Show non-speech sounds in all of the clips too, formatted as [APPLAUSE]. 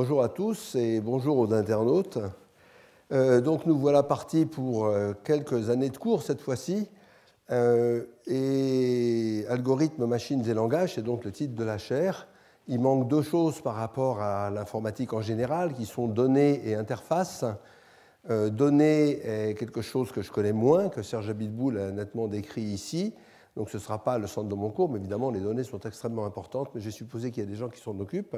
Bonjour à tous et bonjour aux internautes. Euh, donc nous voilà partis pour euh, quelques années de cours cette fois-ci. Euh, et algorithmes, machines et langages, c'est donc le titre de la chaire. Il manque deux choses par rapport à l'informatique en général, qui sont données et interfaces. données est quelque chose que je connais moins, que Serge Abitboul a nettement décrit ici. Donc ce ne sera pas le centre de mon cours, mais évidemment les données sont extrêmement importantes, mais j'ai supposé qu'il y a des gens qui s'en occupent.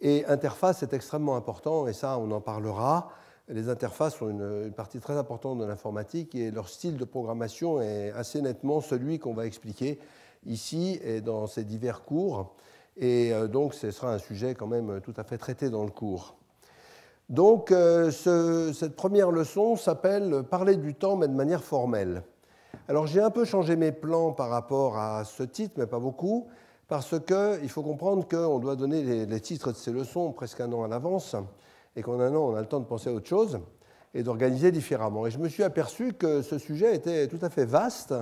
Et interface est extrêmement important, et ça, on en parlera. Les interfaces sont une, partie très importante de l'informatique et leur style de programmation est assez nettement celui qu'on va expliquer ici et dans ces divers cours. Et euh, donc, ce sera un sujet quand même tout à fait traité dans le cours. Donc, euh, cette première leçon s'appelle Parler du temps, mais de manière formelle. Alors, j'ai un peu changé mes plans par rapport à ce titre, mais pas beaucoup parce qu'il faut comprendre qu'on doit donner les, titres de ces leçons presque un an à l'avance, et qu'en un an, on a le temps de penser à autre chose et d'organiser différemment. Et je me suis aperçu que ce sujet était tout à fait vaste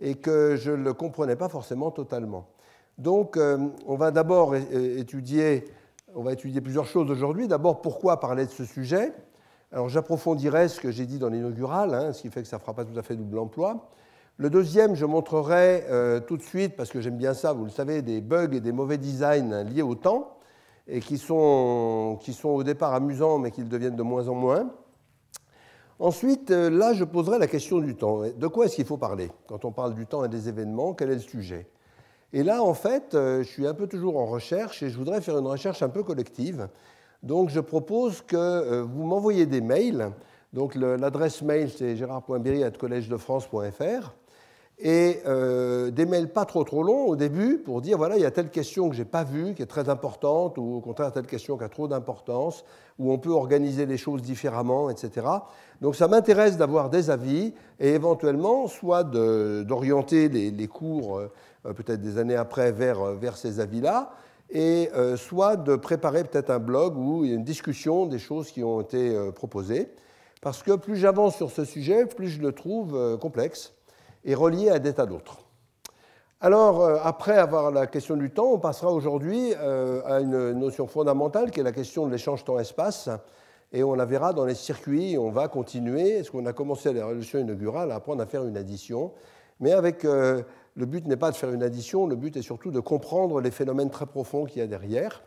et que je ne le comprenais pas forcément totalement. Donc, euh, on va d'abord étudier, on va étudier plusieurs choses aujourd'hui. D'abord, pourquoi parler de ce sujet Alors, j'approfondirai ce que j'ai dit dans l'inaugural, hein, ce qui fait que ça ne fera pas tout à fait double emploi. Le deuxième, je montrerai euh, tout de suite, parce que j'aime bien ça, vous le savez, des bugs et des mauvais designs liés au temps, et qui sont, qui sont au départ amusants, mais qui deviennent de moins en moins. Ensuite, euh, là, je poserai la question du temps. De quoi est-ce qu'il faut parler Quand on parle du temps et des événements, quel est le sujet Et là, en fait, euh, je suis un peu toujours en recherche et je voudrais faire une recherche un peu collective. Donc, je propose que vous m'envoyez des mails. Donc, l'adresse mail, c'est gérard.berri@college-de-france.fr et euh, des mails pas trop trop longs au début pour dire voilà, il y a telle question que j'ai pas vue, qui est très importante, ou au contraire telle question qui a trop d'importance, où on peut organiser les choses différemment, etc. Donc ça m'intéresse d'avoir des avis et éventuellement soit d'orienter les, cours, euh, euh, peut-être des années après, vers, ces avis-là, et soit de préparer peut-être un blog où il y a une discussion des choses qui ont été proposées. Parce que plus j'avance sur ce sujet, plus je le trouve complexe est relié à des tas d'autres. Alors, euh, après avoir la question du temps, on passera aujourd'hui euh, à une notion fondamentale qui est la question de l'échange temps-espace. Et on la verra dans les circuits, on va continuer, ce qu'on a commencé à la révolution inaugurale à apprendre à faire une addition. Mais avec, euh, le but n'est pas de faire une addition, le but est surtout de comprendre les phénomènes très profonds qu'il y a derrière.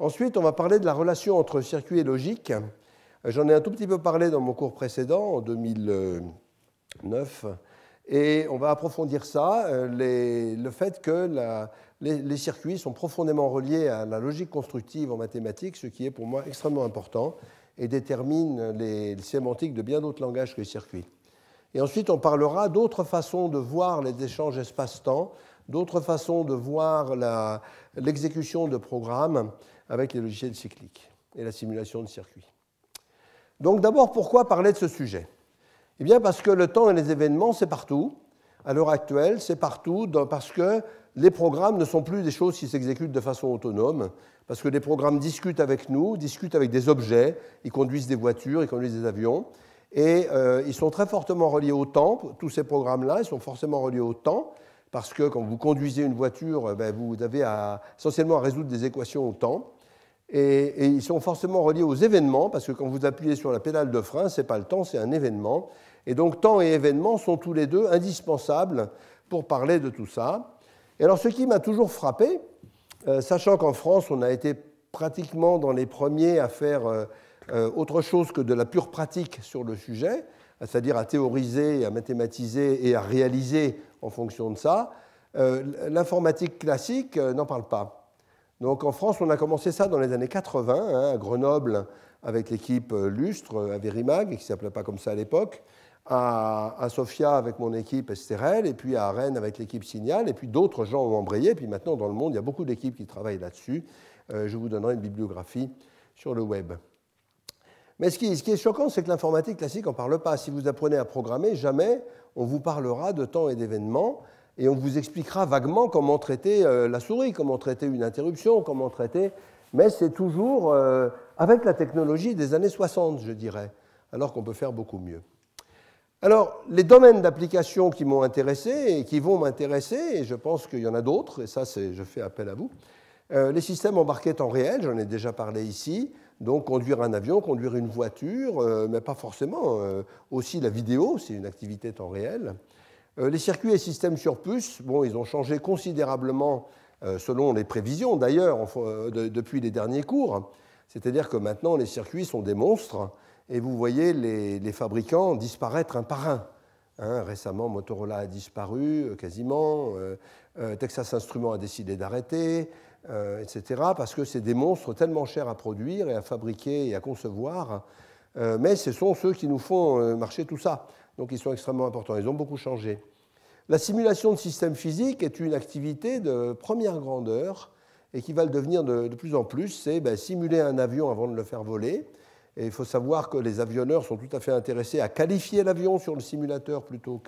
Ensuite, on va parler de la relation entre circuit et logique. J'en ai un tout petit peu parlé dans mon cours précédent, en 2009. Et on va approfondir ça, euh, le fait que les, circuits sont profondément reliés à la logique constructive en mathématiques, ce qui est pour moi extrêmement important et détermine les, les sémantiques de bien d'autres langages que les circuits. Et ensuite, on parlera d'autres façons de voir les échanges espace-temps, d'autres façons de voir l'exécution de programmes avec les logiciels cycliques et la simulation de circuits. Donc d'abord, pourquoi parler de ce sujet eh bien parce que le temps et les événements, c'est partout. À l'heure actuelle, c'est partout parce que les programmes ne sont plus des choses qui s'exécutent de façon autonome, parce que les programmes discutent avec nous, discutent avec des objets, ils conduisent des voitures, ils conduisent des avions, et euh, ils sont très fortement reliés au temps. Tous ces programmes-là, ils sont forcément reliés au temps, parce que quand vous conduisez une voiture, euh, ben, vous avez essentiellement à résoudre des équations au temps. Et, ils sont forcément reliés aux événements, parce que quand vous appuyez sur la pédale de frein, ce n'est pas le temps, c'est un événement. Et donc temps et événement sont tous les deux indispensables pour parler de tout ça. Et alors ce qui m'a toujours frappé, euh, sachant qu'en France, on a été pratiquement dans les premiers à faire euh, euh, autre chose que de la pure pratique sur le sujet, c'est-à-dire à théoriser, à mathématiser et à réaliser en fonction de ça, l'informatique classique n'en parle pas. Donc en France, on a commencé ça dans les années 80, hein, à Grenoble, avec l'équipe euh, Lustre, euh, à Verimag, qui ne s'appelait pas comme ça à l'époque, à, Sofia avec mon équipe Esterel, et puis à Rennes avec l'équipe Signal, et puis d'autres gens ont embrayé, et puis maintenant dans le monde, il y a beaucoup d'équipes qui travaillent là-dessus. Euh, je vous donnerai une bibliographie sur le web. Mais ce qui, est choquant, c'est que l'informatique classique n'en parle pas. Si vous apprenez à programmer, jamais on vous parlera de temps et d'événements et on vous expliquera vaguement comment traiter euh, la souris, comment traiter une interruption, comment traiter. Mais c'est toujours euh, avec la technologie des années 60, je dirais, alors qu'on peut faire beaucoup mieux. Alors, les domaines d'application qui m'ont intéressé et qui vont m'intéresser, et je pense qu'il y en a d'autres, et ça, je fais appel à vous, euh, les systèmes embarqués en réel, j'en ai déjà parlé ici, donc conduire un avion, conduire une voiture, mais pas forcément, aussi la vidéo, c'est une activité temps réel. Euh, les circuits et systèmes sur puce, bon, ils ont changé considérablement euh, selon les prévisions d'ailleurs euh, depuis les derniers cours. C'est-à-dire que maintenant les circuits sont des monstres et vous voyez les, fabricants disparaître un par un. Hein, récemment, Motorola a disparu quasiment, Texas Instruments a décidé d'arrêter, etc. Parce que c'est des monstres tellement chers à produire et à fabriquer et à concevoir. mais ce sont ceux qui nous font marcher tout ça donc ils sont extrêmement importants, ils ont beaucoup changé. La simulation de systèmes physiques est une activité de première grandeur et qui va le devenir de, plus en plus, c'est ben, simuler un avion avant de le faire voler. Et il faut savoir que les avionneurs sont tout à fait intéressés à qualifier l'avion sur le simulateur plutôt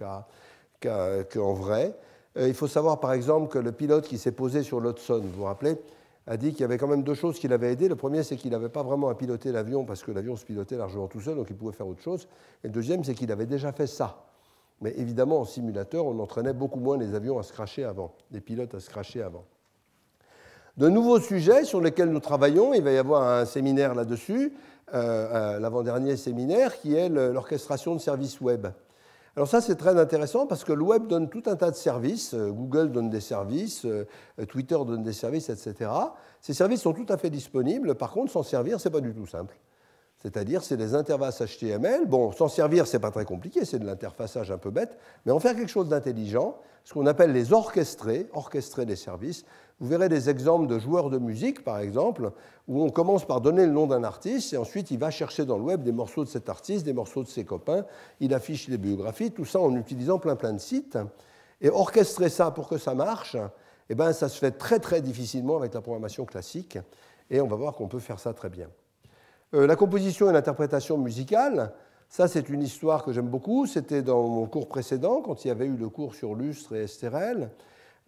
qu'en vrai. il faut savoir par exemple que le pilote qui s'est posé sur l'Hudson, vous vous rappelez, a dit qu'il y avait quand même deux choses qui l'avaient aidé. Le premier, c'est qu'il n'avait pas vraiment à piloter l'avion parce que l'avion se pilotait largement tout seul, donc il pouvait faire autre chose. Et le deuxième, c'est qu'il avait déjà fait ça. Mais évidemment, en simulateur, on entraînait beaucoup moins les avions à se cracher avant, les pilotes à se cracher avant. De nouveaux sujets sur lesquels nous travaillons, il va y avoir un séminaire là-dessus, euh, euh, l'avant-dernier séminaire, qui est l'orchestration de services web. Alors ça, c'est très intéressant parce que le web donne tout un tas de services. Euh, Google donne des services, euh, euh, Twitter donne des services, etc. Ces services sont tout à fait disponibles. Par contre, s'en servir, c'est pas du tout simple. C'est-à-dire, c'est des interfaces HTML. Bon, s'en servir, c'est pas très compliqué, c'est de l'interfaçage un peu bête, mais en faire quelque chose d'intelligent, ce qu'on appelle les orchestrer, orchestrer des services, vous verrez des exemples de joueurs de musique, par exemple, où on commence par donner le nom d'un artiste et ensuite il va chercher dans le web des morceaux de cet artiste, des morceaux de ses copains, il affiche les biographies, tout ça en utilisant plein plein de sites. Et orchestrer ça pour que ça marche, eh ben, ça se fait très très difficilement avec la programmation classique et on va voir qu'on peut faire ça très bien. Euh, la composition et l'interprétation musicale, ça c'est une histoire que j'aime beaucoup, c'était dans mon cours précédent quand il y avait eu le cours sur Lustre et Esterel.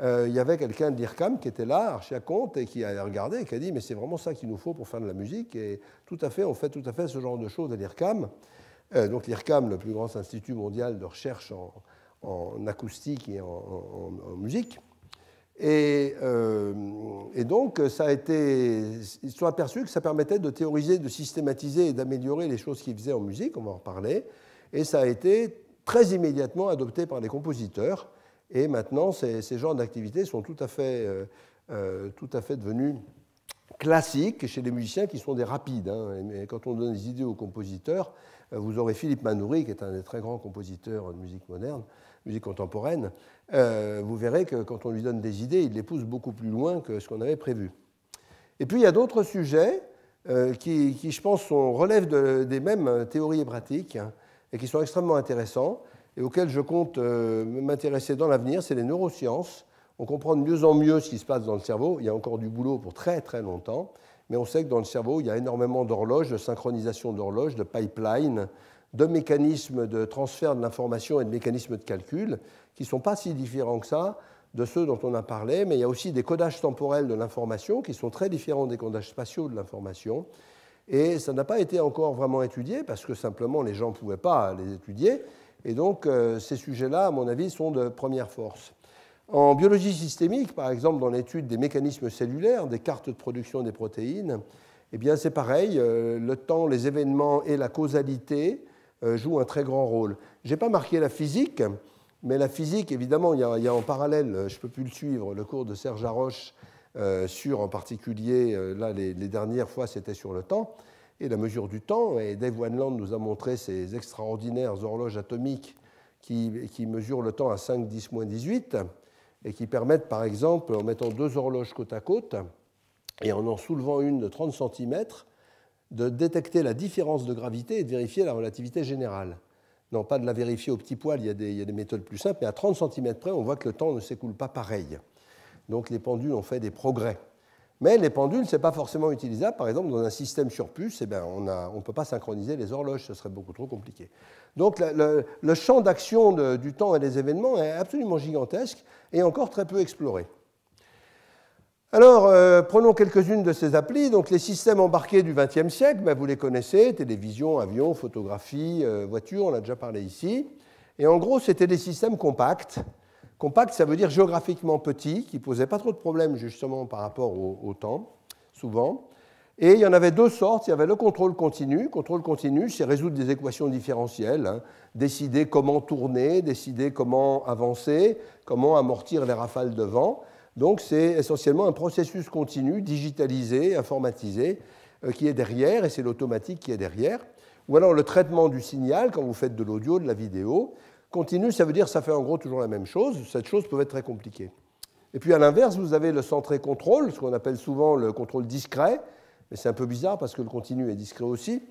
Euh, il y avait quelqu'un de l'IRCAM qui était là, Archiaconte, et qui a regardé et qui a dit Mais c'est vraiment ça qu'il nous faut pour faire de la musique. Et tout à fait, on fait tout à fait ce genre de choses à l'IRCAM euh, donc l'IRCAM, le plus grand institut mondial de recherche en, acoustique et en, musique. Euh, et, donc, ça a été, ils se sont aperçus que ça permettait de théoriser, de systématiser et d'améliorer les choses qu'ils faisaient en musique, on va en reparler. Et ça a été très immédiatement adopté par les compositeurs. Et maintenant, ces, genres d'activités sont tout à fait, euh, euh, tout à fait devenus classiques chez les musiciens qui sont des rapides. Hein. quand on donne des idées aux compositeurs, euh, vous aurez Philippe Manoury, qui est un des très grands compositeurs de musique moderne, musique contemporaine. vous verrez que quand on lui donne des idées, il les pousse beaucoup plus loin que ce qu'on avait prévu. Et puis, il y a d'autres sujets qui, je pense, relèvent des mêmes théories et pratiques hein, et qui sont extrêmement intéressants et auxquels je compte euh, m'intéresser dans l'avenir, c'est les neurosciences. On comprend de mieux en mieux ce qui se passe dans le cerveau. Il y a encore du boulot pour très très longtemps, mais on sait que dans le cerveau, il y a énormément d'horloges, de synchronisation d'horloges, de pipeline, de mécanismes de transfert de l'information et de mécanismes de calcul qui ne sont pas si différents que ça de ceux dont on a parlé, mais il y a aussi des codages temporels de l'information qui sont très différents des codages spatiaux de l'information. Et ça n'a pas été encore vraiment étudié parce que simplement les gens ne pouvaient pas les étudier. Et donc, euh, ces sujets-là, à mon avis, sont de première force. En biologie systémique, par exemple, dans l'étude des mécanismes cellulaires, des cartes de production des protéines, eh bien, c'est pareil. Euh, le temps, les événements et la causalité euh, jouent un très grand rôle. Je n'ai pas marqué la physique, mais la physique, évidemment, il y a, en parallèle, je ne peux plus le suivre, le cours de Serge Haroche sur, en particulier, là, les dernières fois, c'était sur le temps et la mesure du temps. Et Dave wenland nous a montré ces extraordinaires horloges atomiques qui, mesurent le temps à 5, 10, 18 et qui permettent, par exemple, en mettant deux horloges côte à côte et en en soulevant une de 30 cm, de détecter la différence de gravité et de vérifier la relativité générale. Non, pas de la vérifier au petit poil, il y a des, il y a des méthodes plus simples, mais à 30 cm près, on voit que le temps ne s'écoule pas pareil. Donc les pendules ont fait des progrès. Mais les pendules, ce n'est pas forcément utilisable. Par exemple, dans un système sur puce, eh ben, on ne peut pas synchroniser les horloges, ce serait beaucoup trop compliqué. Donc le, champ d'action du temps et des événements est absolument gigantesque et encore très peu exploré. Alors, euh, prenons quelques-unes de ces applis. Donc, les systèmes embarqués du XXe siècle, ben, vous les connaissez, télévision, avion, photographie, euh, voiture, on a déjà parlé ici. Et en gros, c'était des systèmes compacts Compact, ça veut dire géographiquement petit, qui posait pas trop de problèmes justement par rapport au, temps, souvent. Et il y en avait deux sortes. Il y avait le contrôle continu. Contrôle continu, c'est résoudre des équations différentielles, hein. décider comment tourner, décider comment avancer, comment amortir les rafales de vent. Donc c'est essentiellement un processus continu, digitalisé, informatisé, euh, qui est derrière, et c'est l'automatique qui est derrière. Ou alors le traitement du signal, quand vous faites de l'audio, de la vidéo. Continue, ça veut dire que ça fait en gros toujours la même chose. Cette chose peut être très compliquée. Et puis à l'inverse, vous avez le centré contrôle, ce qu'on appelle souvent le contrôle discret, mais c'est un peu bizarre parce que le continu est discret aussi.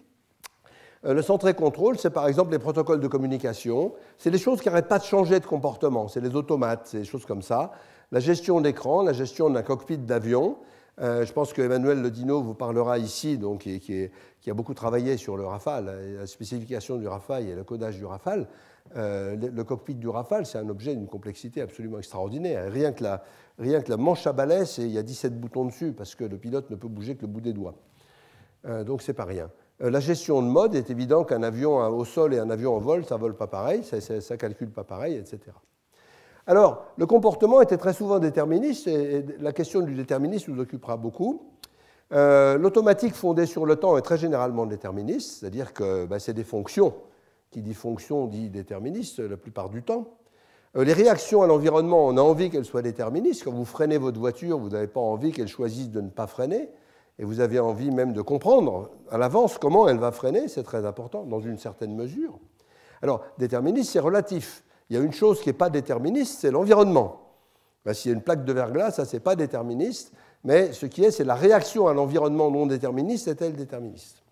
Euh, le centré contrôle, c'est par exemple les protocoles de communication, c'est les choses qui n'arrêtent pas de changer de comportement, c'est les automates, c'est des choses comme ça. La gestion d'écran, la gestion d'un cockpit d'avion. Euh, je pense que Emmanuel Ledino vous parlera ici, donc, qui, a beaucoup travaillé sur le Rafale, la spécification du Rafale et le codage du Rafale. Euh, le, cockpit du Rafale, c'est un objet d'une complexité absolument extraordinaire. Rien que la, manche à balai, il y a 17 boutons dessus, parce que le pilote ne peut bouger que le bout des doigts. Euh, donc c'est pas rien. Euh, la gestion de mode est évident qu'un avion au sol et un avion en vol, ça vole pas pareil, ça, ne calcule pas pareil, etc. Alors, le comportement était très souvent déterministe, et, la question du déterminisme nous occupera beaucoup. Euh, l'automatique fondée sur le temps est très généralement déterministe, c'est-à-dire que bah, c'est des fonctions qui dit fonction dit déterministe la plupart du temps. Euh, les réactions à l'environnement, on a envie qu'elles soient déterministes. Quand vous freinez votre voiture, vous n'avez pas envie qu'elle choisisse de ne pas freiner, et vous avez envie même de comprendre à l'avance comment elle va freiner, c'est très important, dans une certaine mesure. Alors, déterministe, c'est relatif. Il y a une chose qui n'est pas déterministe, c'est l'environnement. Ben, s'il y a une plaque de verglas, ça, c'est pas déterministe, mais ce qui est, c'est la réaction à l'environnement non déterministe, est-elle déterministe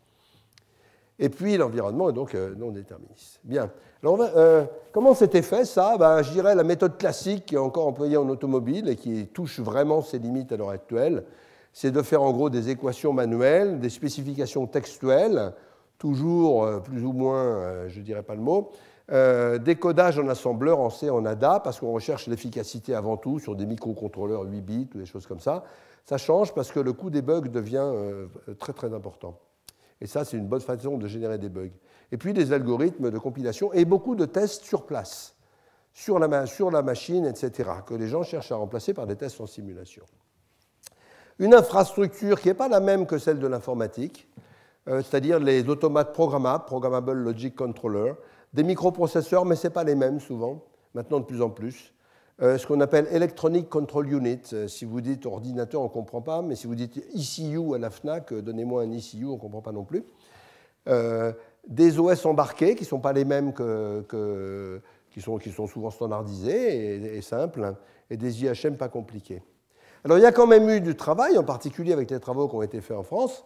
et puis l'environnement est donc euh, non déterministe. Bien. Euh, comment c'était fait ça ben, Je dirais la méthode classique qui est encore employée en automobile et qui touche vraiment ses limites à l'heure actuelle, c'est de faire en gros des équations manuelles, des spécifications textuelles, toujours euh, plus ou moins, je ne dirais pas le mot, des codages en assembleur, en C, en ADA, parce qu'on recherche l'efficacité avant tout sur des microcontrôleurs 8 bits ou des choses comme ça. Ça change parce que le coût des bugs devient très très important. Et ça, c'est une bonne façon de générer des bugs. Et puis des algorithmes de compilation et beaucoup de tests sur place, sur la, machine, etc., que les gens cherchent à remplacer par des tests en simulation. Une infrastructure qui n'est pas la même que celle de l'informatique, euh, c'est-à-dire les automates programmables, programmable logic controller, des microprocesseurs, mais ce n'est pas les mêmes souvent, maintenant de plus en plus, euh, ce qu'on appelle Electronic Control Unit. Euh, si vous dites ordinateur, on ne comprend pas, mais si vous dites ICU e à la FNAC, euh, donnez-moi un ICU e on ne comprend pas non plus. des OS embarqués, qui ne sont pas les mêmes que, qui, sont, souvent standardisés et, simples, et des IHM pas compliqués. Alors il y a quand même eu du travail, en particulier avec les travaux qui ont été faits en France,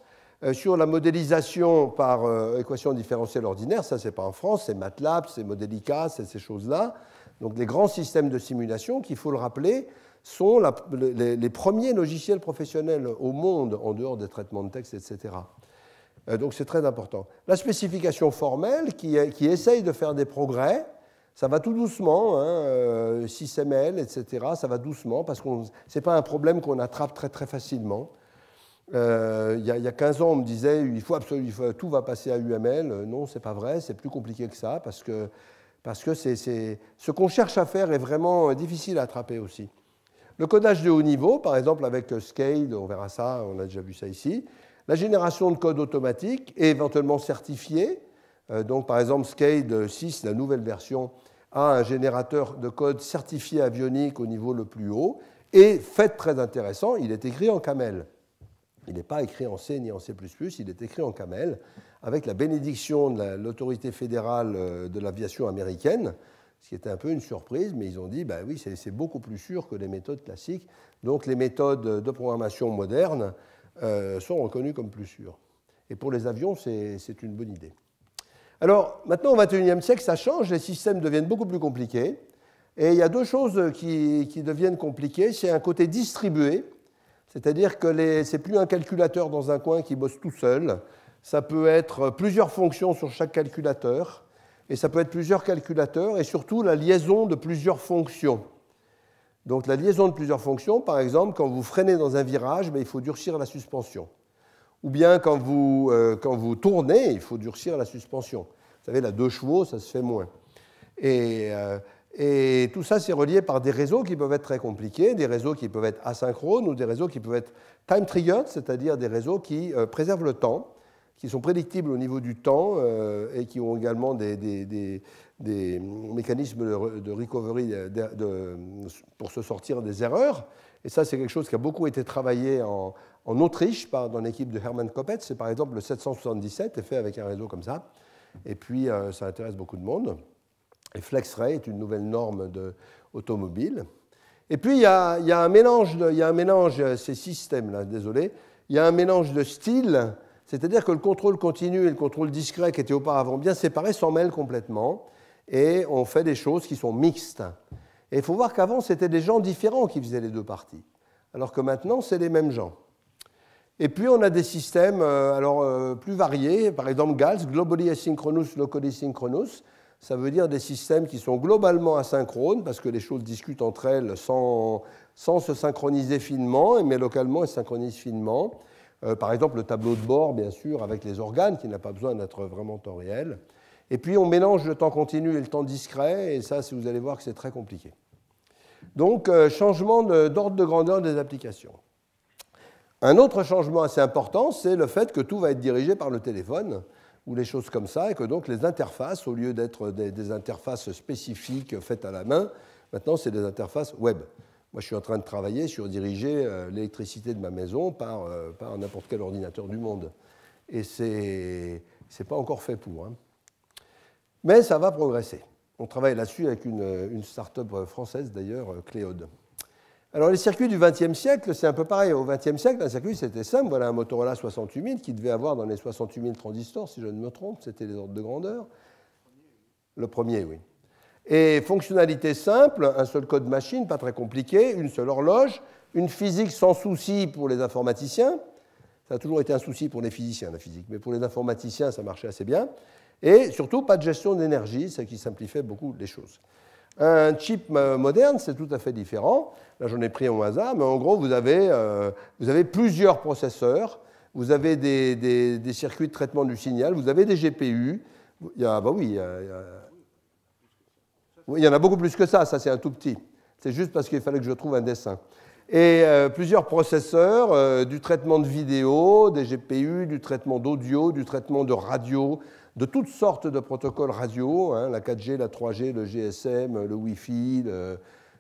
sur la modélisation par équation différentielle ordinaire. Ça, n'est pas en France, c'est MATLAB, c'est Modelica, c'est ces choses-là. Donc les grands systèmes de simulation, qu'il faut le rappeler, sont les, premiers logiciels professionnels au monde, en dehors des traitements de texte, etc. Euh, donc c'est très important. La spécification formelle, qui, qui, essaye de faire des progrès, ça va tout doucement, hein, 6ML, euh, etc., ça va doucement, parce que ce n'est pas un problème qu'on attrape très très facilement. Euh, il y, a, 15 ans, on me disait il faut absolument tout va passer à UML. Non, c'est pas vrai, c'est plus compliqué que ça parce que parce que ce qu'on cherche à faire est vraiment euh, difficile à attraper aussi. Le codage de haut niveau, par exemple avec euh, Scale, on verra ça, on a déjà vu ça ici, la génération de code automatique et éventuellement certifié. Euh, donc par exemple Scale 6, la nouvelle version, a un générateur de code certifié avionique au niveau le plus haut. Et fait très intéressant, il est écrit en camel. Il n'est pas écrit en C ni en C++, il est écrit en camel avec la bénédiction de l'autorité fédérale euh, de l'aviation américaine, ce qui était un peu une surprise, mais ils ont dit, bah oui, c'est beaucoup plus sûr que les méthodes classiques, donc les méthodes de programmation moderne euh, sont reconnues comme plus sûres. Et pour les avions, c'est une bonne idée. Alors, maintenant, au XXIe siècle, ça change, les systèmes deviennent beaucoup plus compliqués, et il y a deux choses qui, qui deviennent compliquées, c'est un côté distribué, c'est-à-dire que ce n'est plus un calculateur dans un coin qui bosse tout seul, ça peut être plusieurs fonctions sur chaque calculateur, et ça peut être plusieurs calculateurs, et surtout la liaison de plusieurs fonctions. Donc la liaison de plusieurs fonctions, par exemple, quand vous freinez dans un virage, mais ben, il faut durcir la suspension. Ou bien quand vous, euh, quand vous tournez, il faut durcir la suspension. Vous savez, la deux chevaux, ça se fait moins. Euh, et, tout ça, c'est relié par des réseaux qui peuvent être très compliqués, des réseaux qui peuvent être asynchrones ou des réseaux qui peuvent être time-triggered, c'est-à-dire des réseaux qui euh, préservent le temps qui sont prédictibles au niveau du temps euh, et qui ont également des, des, mécanismes de recovery euh, de, pour se sortir des erreurs. Et ça, c'est quelque chose qui a beaucoup été travaillé en, Autriche par, dans l'équipe de Hermann Kopetz. C'est par exemple le 777 est fait avec un réseau comme ça. Et puis, euh, ça intéresse beaucoup de monde. Et FlexRay est une nouvelle norme de, automobile. Et puis, il y a, un mélange, de, il y a un mélange ces systèmes-là, désolé, il y a un mélange de styles c'est-à-dire que le contrôle continu et le contrôle discret qui étaient auparavant bien séparés s'en mêlent complètement et on fait des choses qui sont mixtes. Et il faut voir qu'avant, c'était des gens différents qui faisaient les deux parties, alors que maintenant, c'est les mêmes gens. Et puis, on a des systèmes euh, alors, euh, plus variés, par exemple GALS, Globally Asynchronous, Locally Synchronous. Ça veut dire des systèmes qui sont globalement asynchrones, parce que les choses discutent entre elles sans, sans se synchroniser finement, mais localement, elles synchronisent finement. Euh, par exemple, le tableau de bord, bien sûr, avec les organes, qui n'a pas besoin d'être vraiment temps réel. Et puis, on mélange le temps continu et le temps discret, et ça, si vous allez voir que c'est très compliqué. Donc, euh, changement d'ordre de, grandeur des applications. Un autre changement assez important, c'est le fait que tout va être dirigé par le téléphone ou les choses comme ça, et que donc les interfaces, au lieu d'être des, interfaces spécifiques faites à la main, maintenant c'est des interfaces web je suis en train de travailler sur diriger euh, l'électricité de ma maison par, euh, par n'importe quel ordinateur du monde. Et c'est n'est pas encore fait pour. Hein. Mais ça va progresser. On travaille là-dessus avec une, une start-up française d'ailleurs, euh, Cléode. Alors les circuits du XXe siècle, c'est un peu pareil. Au XXe siècle, un circuit c'était simple. Voilà un Motorola 68000 qui devait avoir dans les 68000 transistors, si je ne me trompe, c'était les ordres de grandeur. Le premier, oui. Et fonctionnalité simple, un seul code machine, pas très compliqué, une seule horloge, une physique sans souci pour les informaticiens. Ça a toujours été un souci pour les physiciens, la physique, mais pour les informaticiens, ça marchait assez bien. Et surtout, pas de gestion d'énergie, ce qui simplifiait beaucoup les choses. Un chip euh, moderne, c'est tout à fait différent. Là, j'en ai pris au hasard, mais en gros, vous avez, euh, plusieurs processeurs, vous avez des, circuits de traitement du signal, vous avez des GPU. Il y a, bah oui, il y a, il y en a beaucoup plus que ça, ça c'est un tout petit. C'est juste parce qu'il fallait que je trouve un dessin. Et euh, plusieurs processeurs, euh, du traitement de vidéo, des GPU, du traitement d'audio, du traitement de radio, de toutes sortes de protocoles radio, hein, la 4G, la 3G, le GSM, le Wi-Fi.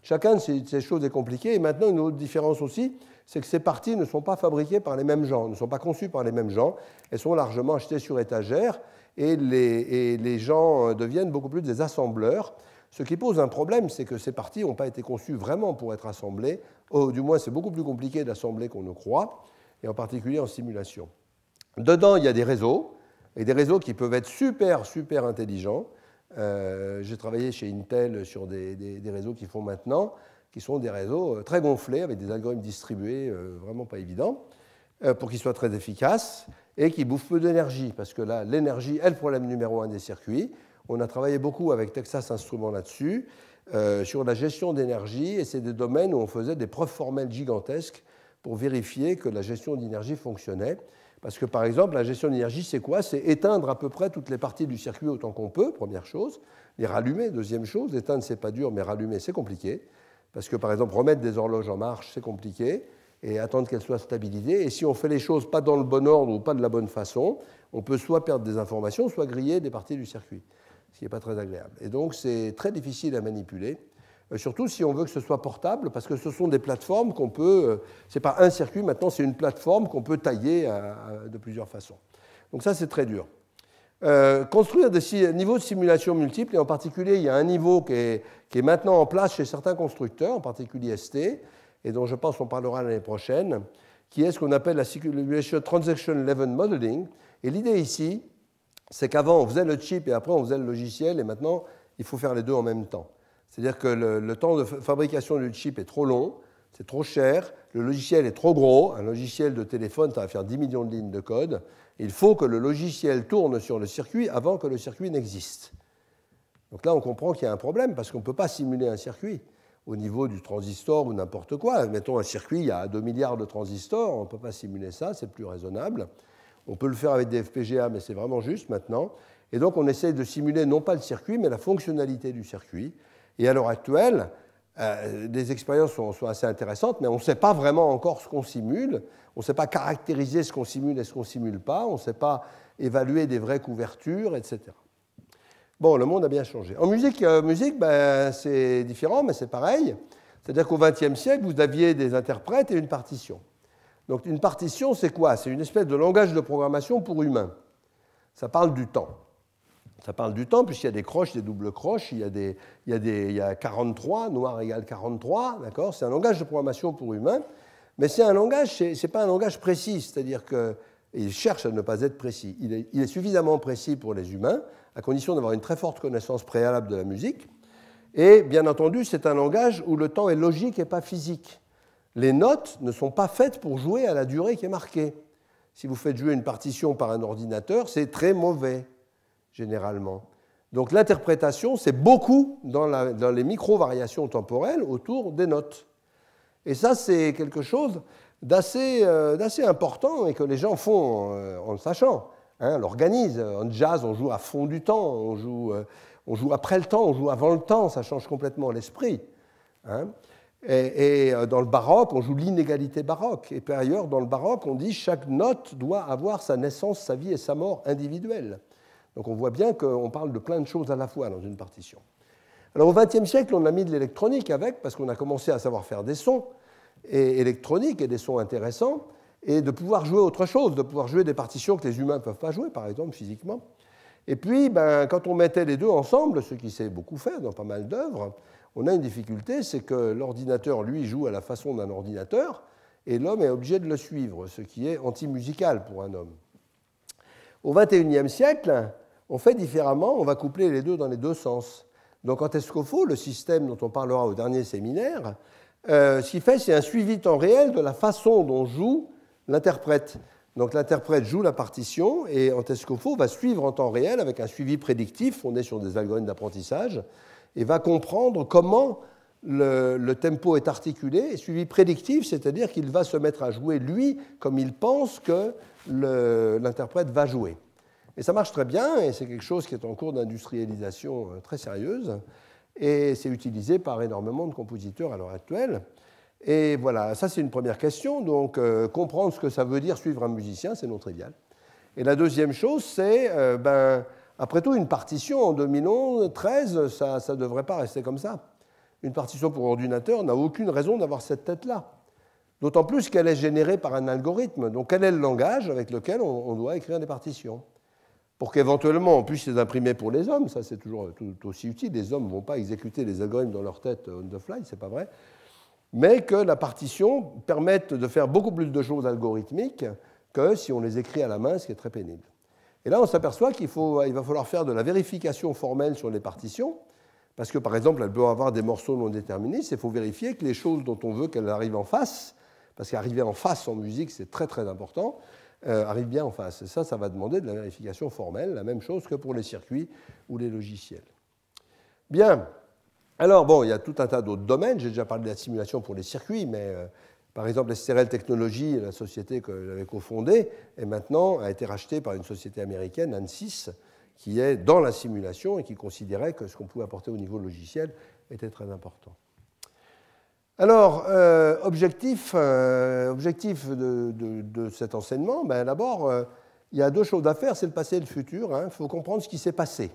Chacun de ces, choses est compliqué. Et maintenant, une autre différence aussi, c'est que ces parties ne sont pas fabriquées par les mêmes gens, ne sont pas conçues par les mêmes gens. Elles sont largement achetées sur étagère et les gens euh, deviennent beaucoup plus des assembleurs. Ce qui pose un problème, c'est que ces parties n'ont pas été conçues vraiment pour être assemblées, du moins c'est beaucoup plus compliqué d'assembler qu'on ne croit, et en particulier en simulation. Dedans, il y a des réseaux, et des réseaux qui peuvent être super, super intelligents. Euh, j'ai travaillé chez Intel sur des, réseaux qui font maintenant, qui sont des réseaux euh, très gonflés, avec des algorithmes distribués euh, vraiment pas évidents, pour qu'ils soient très efficaces et qui bouffent peu d'énergie, parce que là, l'énergie est le problème numéro un des circuits. On a travaillé beaucoup avec Texas Instruments là-dessus, euh, sur la gestion d'énergie, et c'est des domaines où on faisait des preuves formelles gigantesques pour vérifier que la gestion d'énergie fonctionnait. Parce que par exemple, la gestion d'énergie, c'est quoi C'est éteindre à peu près toutes les parties du circuit autant qu'on peut, première chose. Les rallumer, deuxième chose. Éteindre, c'est pas dur, mais rallumer, c'est compliqué. Parce que par exemple, remettre des horloges en marche, c'est compliqué. Et attendre qu'elles soient stabilisées. Et si on fait les choses pas dans le bon ordre ou pas de la bonne façon, on peut soit perdre des informations, soit griller des parties du circuit ce qui n'est pas très agréable. Et donc c'est très difficile à manipuler, euh, surtout si on veut que ce soit portable, parce que ce sont des plateformes qu'on peut, euh, c'est pas un circuit maintenant, c'est une plateforme qu'on peut tailler de plusieurs façons. Donc ça c'est très dur. Euh, construire des niveaux de simulation multiples, et en particulier, il y a un niveau qui est, qui est, maintenant en place chez certains constructeurs, en particulier ST, et dont je pense qu'on parlera l'année prochaine, qui est ce qu'on appelle la Simulation Transaction Level Modeling. Et l'idée ici, c'est qu'avant, on faisait le chip et après, on faisait le logiciel, et maintenant, il faut faire les deux en même temps. C'est-à-dire que le, temps de fabrication du chip est trop long, c'est trop cher, le logiciel est trop gros. Un logiciel de téléphone, ça va faire 10 millions de lignes de code. Il faut que le logiciel tourne sur le circuit avant que le circuit n'existe. Donc là, on comprend qu'il y a un problème parce qu'on ne peut pas simuler un circuit au niveau du transistor ou n'importe quoi. Mettons un circuit, il y a 2 milliards de transistors, on ne peut pas simuler ça, c'est plus raisonnable. On peut le faire avec des FPGA, mais c'est vraiment juste maintenant. Et donc on essaie de simuler non pas le circuit, mais la fonctionnalité du circuit. Et à l'heure actuelle, les euh, des expériences sont, assez intéressantes, mais on ne sait pas vraiment encore ce qu'on simule. On ne sait pas caractériser ce qu'on simule et ce qu'on ne simule pas. On ne sait pas évaluer des vraies couvertures, etc. Bon, le monde a bien changé. En musique, euh, musique ben, c'est différent, mais c'est pareil. C'est-à-dire qu'au XXe siècle, vous aviez des interprètes et une partition. Donc une partition, c'est quoi C'est une espèce de langage de programmation pour humains. Ça parle du temps. Ça parle du temps, puisqu'il y a des croches, des doubles croches, il y a, des, il y a, des, il y a 43, noir égale 43, d'accord C'est un langage de programmation pour humains, mais c'est un langage, c'est pas un langage précis, c'est-à-dire qu'il cherche à ne pas être précis. il est suffisamment précis pour les humains, à condition d'avoir une très forte connaissance préalable de la musique, et bien entendu, c'est un langage où le temps est logique et pas physique les notes ne sont pas faites pour jouer à la durée qui est marquée. Si vous faites jouer une partition par un ordinateur, c'est très mauvais, généralement. Donc l'interprétation, c'est beaucoup dans, les micro-variations temporelles autour des notes. Et ça, c'est quelque chose d'assez euh, important et que les gens font euh, en le sachant. Hein, l'organise. En jazz, on joue à fond du temps, euh, on joue, après le temps, on joue avant le temps, ça change complètement l'esprit. Hein. Et, euh, dans le baroque, on joue l'inégalité baroque. Et par ailleurs, dans le baroque, on dit chaque note doit avoir sa naissance, sa vie et sa mort individuelle. Donc on voit bien qu'on parle de plein de choses à la fois dans une partition. Alors au XXe siècle, on a mis de l'électronique avec, parce qu'on a commencé à savoir faire des sons électroniques et des sons intéressants, et de pouvoir jouer autre chose, de pouvoir jouer des partitions que les humains ne peuvent pas jouer, par exemple, physiquement. Et puis, ben, quand on mettait les deux ensemble, ce qui s'est beaucoup fait dans pas mal d'œuvres, on a une difficulté, c'est que l'ordinateur, lui, joue à la façon d'un ordinateur, et l'homme est obligé de le suivre, ce qui est anti-musical pour un homme. Au XXIe siècle, on fait différemment, on va coupler les deux dans les deux sens. Donc en tescofo, le système dont on parlera au dernier séminaire, euh, ce qu'il fait, c'est un suivi temps réel de la façon dont joue l'interprète. Donc l'interprète joue la partition et en Antescofo va suivre en temps réel avec un suivi prédictif fondé sur des algorithmes d'apprentissage et va comprendre comment le, tempo est articulé et suivi prédictif, c'est-à-dire qu'il va se mettre à jouer lui comme il pense que l'interprète va jouer. Et ça marche très bien, et c'est quelque chose qui est en cours d'industrialisation euh, très sérieuse, et c'est utilisé par énormément de compositeurs à l'heure actuelle. Et voilà, ça c'est une première question, donc euh, comprendre ce que ça veut dire suivre un musicien, c'est non trivial. Et la deuxième chose, c'est euh, ben, après tout, une partition en 2013, ça ne devrait pas rester comme ça. Une partition pour ordinateur n'a aucune raison d'avoir cette tête-là. D'autant plus qu'elle est générée par un algorithme. Donc quel est le langage avec lequel on, doit écrire des partitions Pour qu'éventuellement on puisse les imprimer pour les hommes, ça c'est toujours tout, aussi utile. Les hommes ne vont pas exécuter les algorithmes dans leur tête euh, on the fly, c'est pas vrai. Mais que la partition permette de faire beaucoup plus de choses algorithmiques que si on les écrit à la main, ce qui est très pénible. Et là, on s'aperçoit qu'il il va falloir faire de la vérification formelle sur les partitions, parce que par exemple, elle peut avoir des morceaux non déterministes, il faut vérifier que les choses dont on veut qu'elles arrivent en face, parce qu'arriver en face en musique, c'est très très important, arrivent euh, arrive bien en face. Et ça, ça va demander de la vérification formelle, la même chose que pour les circuits ou les logiciels. Bien. Alors, bon, il y a tout un tas d'autres domaines. J'ai déjà parlé de la simulation pour les circuits, mais euh, par exemple, SRL Technologies, la société que j'avais cofondée, et maintenant a été rachetée par une société américaine, ANSYS, qui est dans la simulation et qui considérait que ce qu'on pouvait apporter au niveau logiciel était très important. Alors, euh, objectif, euh, de, cet enseignement, ben, d'abord, euh, il y a deux choses à faire, c'est le passé et le futur. Hein. Il faut comprendre ce qui s'est passé.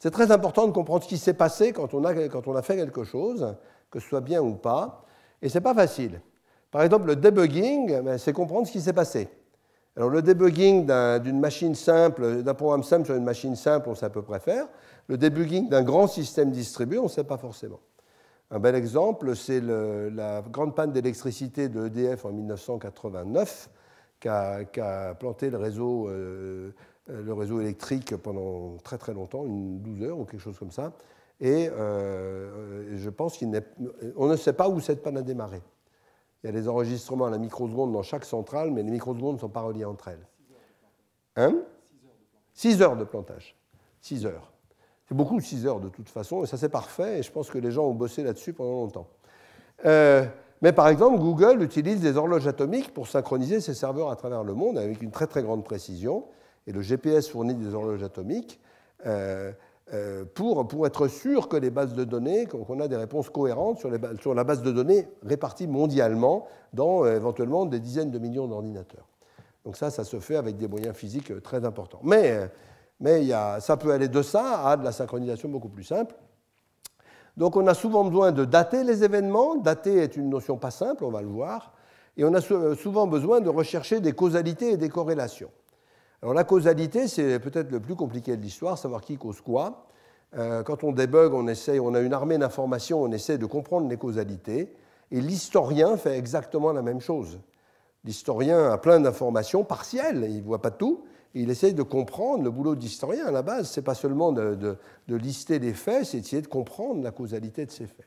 C'est très important de comprendre ce qui s'est passé quand quand on a fait quelque chose, que ce soit bien ou pas, et ce n'est pas facile. Par exemple, le debugging, ben, c'est comprendre ce qui s'est passé. Alors le debugging d'une machine simple, d'un programme simple sur une machine simple, on sait à peu près faire. Le debugging d'un grand système distribué, on ne sait pas forcément. Un bel exemple, c'est la grande panne d'électricité de EDF en 1989, qui a, planté le réseau, euh, le réseau électrique pendant très très longtemps, une 12 heures ou quelque chose comme ça. Et euh, je pense qu'on ne sait pas où cette panne a démarré. Il y a des enregistrements à la microseconde dans chaque centrale, mais les microsecondes ne sont pas reliées entre elles. 6 hein heures de plantage. 6 heures. C'est beaucoup 6 heures de toute façon, et ça c'est parfait, et je pense que les gens ont bossé là-dessus pendant longtemps. Euh, mais par exemple, Google utilise des horloges atomiques pour synchroniser ses serveurs à travers le monde avec une très très grande précision, et le GPS fournit des horloges atomiques. Euh, euh, pour, être sûr que les bases de données, qu'on a des réponses cohérentes sur, la base de données répartie mondialement dans euh, éventuellement des dizaines de millions d'ordinateurs. Donc ça, ça se fait avec des moyens physiques euh, très importants. Mais, ça peut aller de ça à de la synchronisation beaucoup plus simple. Donc on a souvent besoin de dater les événements. Dater est une notion pas simple, on va le voir. Et on a souvent besoin de rechercher des causalités et des corrélations. Alors la causalité, c'est peut-être le plus compliqué de l'histoire, savoir qui cause quoi. Euh, quand on débug, on essaye, on a une armée d'informations, on essaie de comprendre les causalités. Et l'historien fait exactement la même chose. L'historien a plein d'informations partielles, il ne voit pas tout, il essaie de comprendre. Le boulot d'historien, à la base, n'est pas seulement de, de lister des faits, c'est essayer de comprendre la causalité de ces faits.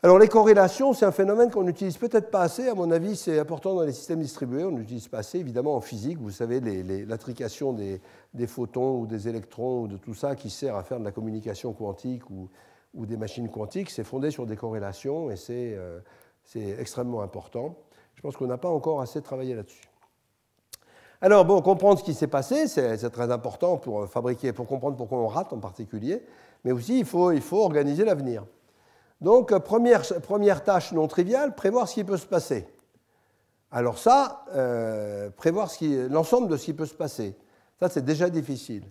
Alors les corrélations, c'est un phénomène qu'on n'utilise peut-être pas assez. À mon avis, c'est important dans les systèmes distribués. On n'utilise pas assez, évidemment, en physique. Vous savez, l'attrication des, photons ou des électrons ou de tout ça qui sert à faire de la communication quantique ou, des machines quantiques, c'est fondé sur des corrélations et euh, c'est extrêmement important. Je pense qu'on n'a pas encore assez travaillé là-dessus. Alors, bon, comprendre ce qui s'est passé, c'est très important pour euh, fabriquer, pour comprendre pourquoi on rate en particulier, mais aussi il faut organiser l'avenir. Donc, euh, première, tâche non triviale, prévoir ce qui peut se passer. Alors ça, euh, prévoir l'ensemble de ce qui peut se passer, ça c'est déjà difficile.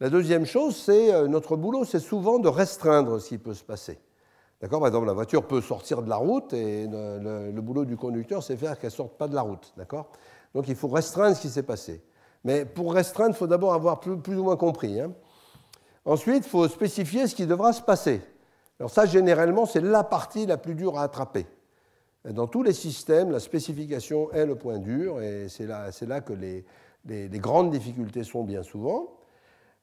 La deuxième chose, c'est euh, notre boulot, c'est souvent de restreindre ce qui peut se passer. D'accord Par exemple, la voiture peut sortir de la route et le, boulot du conducteur, c'est faire qu'elle ne sorte pas de la route. D'accord Donc il faut restreindre ce qui s'est passé. Mais pour restreindre, il faut d'abord avoir plus, ou moins compris. Hein. Ensuite, il faut spécifier ce qui devra se passer. Alors ça, généralement, c'est la partie la plus dure à attraper. Dans tous les systèmes, la spécification est le point dur, et c'est là, que les, grandes difficultés sont bien souvent.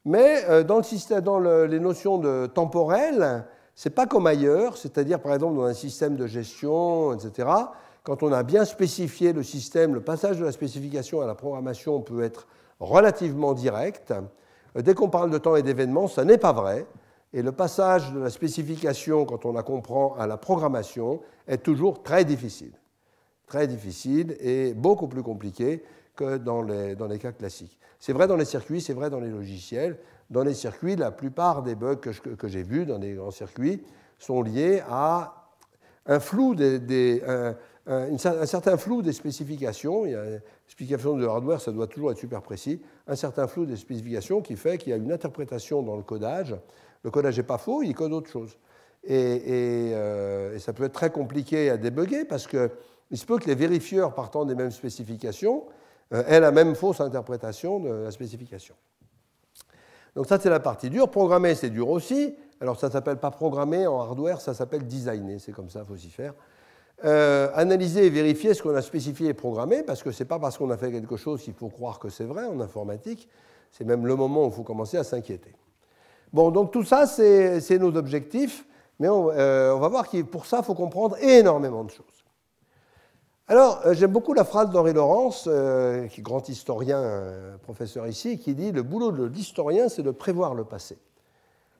Mais euh, dans, dans les notions de temporel, c'est pas comme ailleurs, c'est-à-dire par exemple dans un système de gestion, etc. Quand on a bien spécifié le système, le passage de la spécification à la programmation peut être relativement direct. Euh, dès qu'on parle de temps et d'événements, ça n'est pas vrai. Et le passage de la spécification, quand on la comprend, à la programmation est toujours très difficile. Très difficile et beaucoup plus compliqué que dans les, cas classiques. C'est vrai dans les circuits, c'est vrai dans les logiciels. Dans les circuits, la plupart des bugs que, j'ai vus dans les grands circuits sont liés à un flou un, certain flou des spécifications. Il y a spécification de hardware, ça doit toujours être super précis. Un certain flou des spécifications qui fait qu'il y a une interprétation dans le codage le codage n'est pas faux, il code autre chose. Euh, et, ça peut être très compliqué à débugger parce qu'il se peut que les vérifieurs partant des mêmes spécifications euh, aient la même fausse interprétation de la spécification. Donc ça, c'est la partie dure. Programmer, c'est dur aussi. Alors ça ne s'appelle pas programmer en hardware, ça s'appelle designer. C'est comme ça, il faut s'y faire. Euh, analyser et vérifier ce qu'on a spécifié et programmé, parce que ce n'est pas parce qu'on a fait quelque chose qu'il faut croire que c'est vrai en informatique. C'est même le moment où il faut commencer à s'inquiéter. Bon, donc tout ça, c'est nos objectifs, mais on, euh, va voir que pour ça, faut comprendre énormément de choses. Alors, euh, j'aime beaucoup la phrase d'Henri Laurence, euh, qui est grand historien, professeur ici, qui dit Le boulot de l'historien, c'est de prévoir le passé.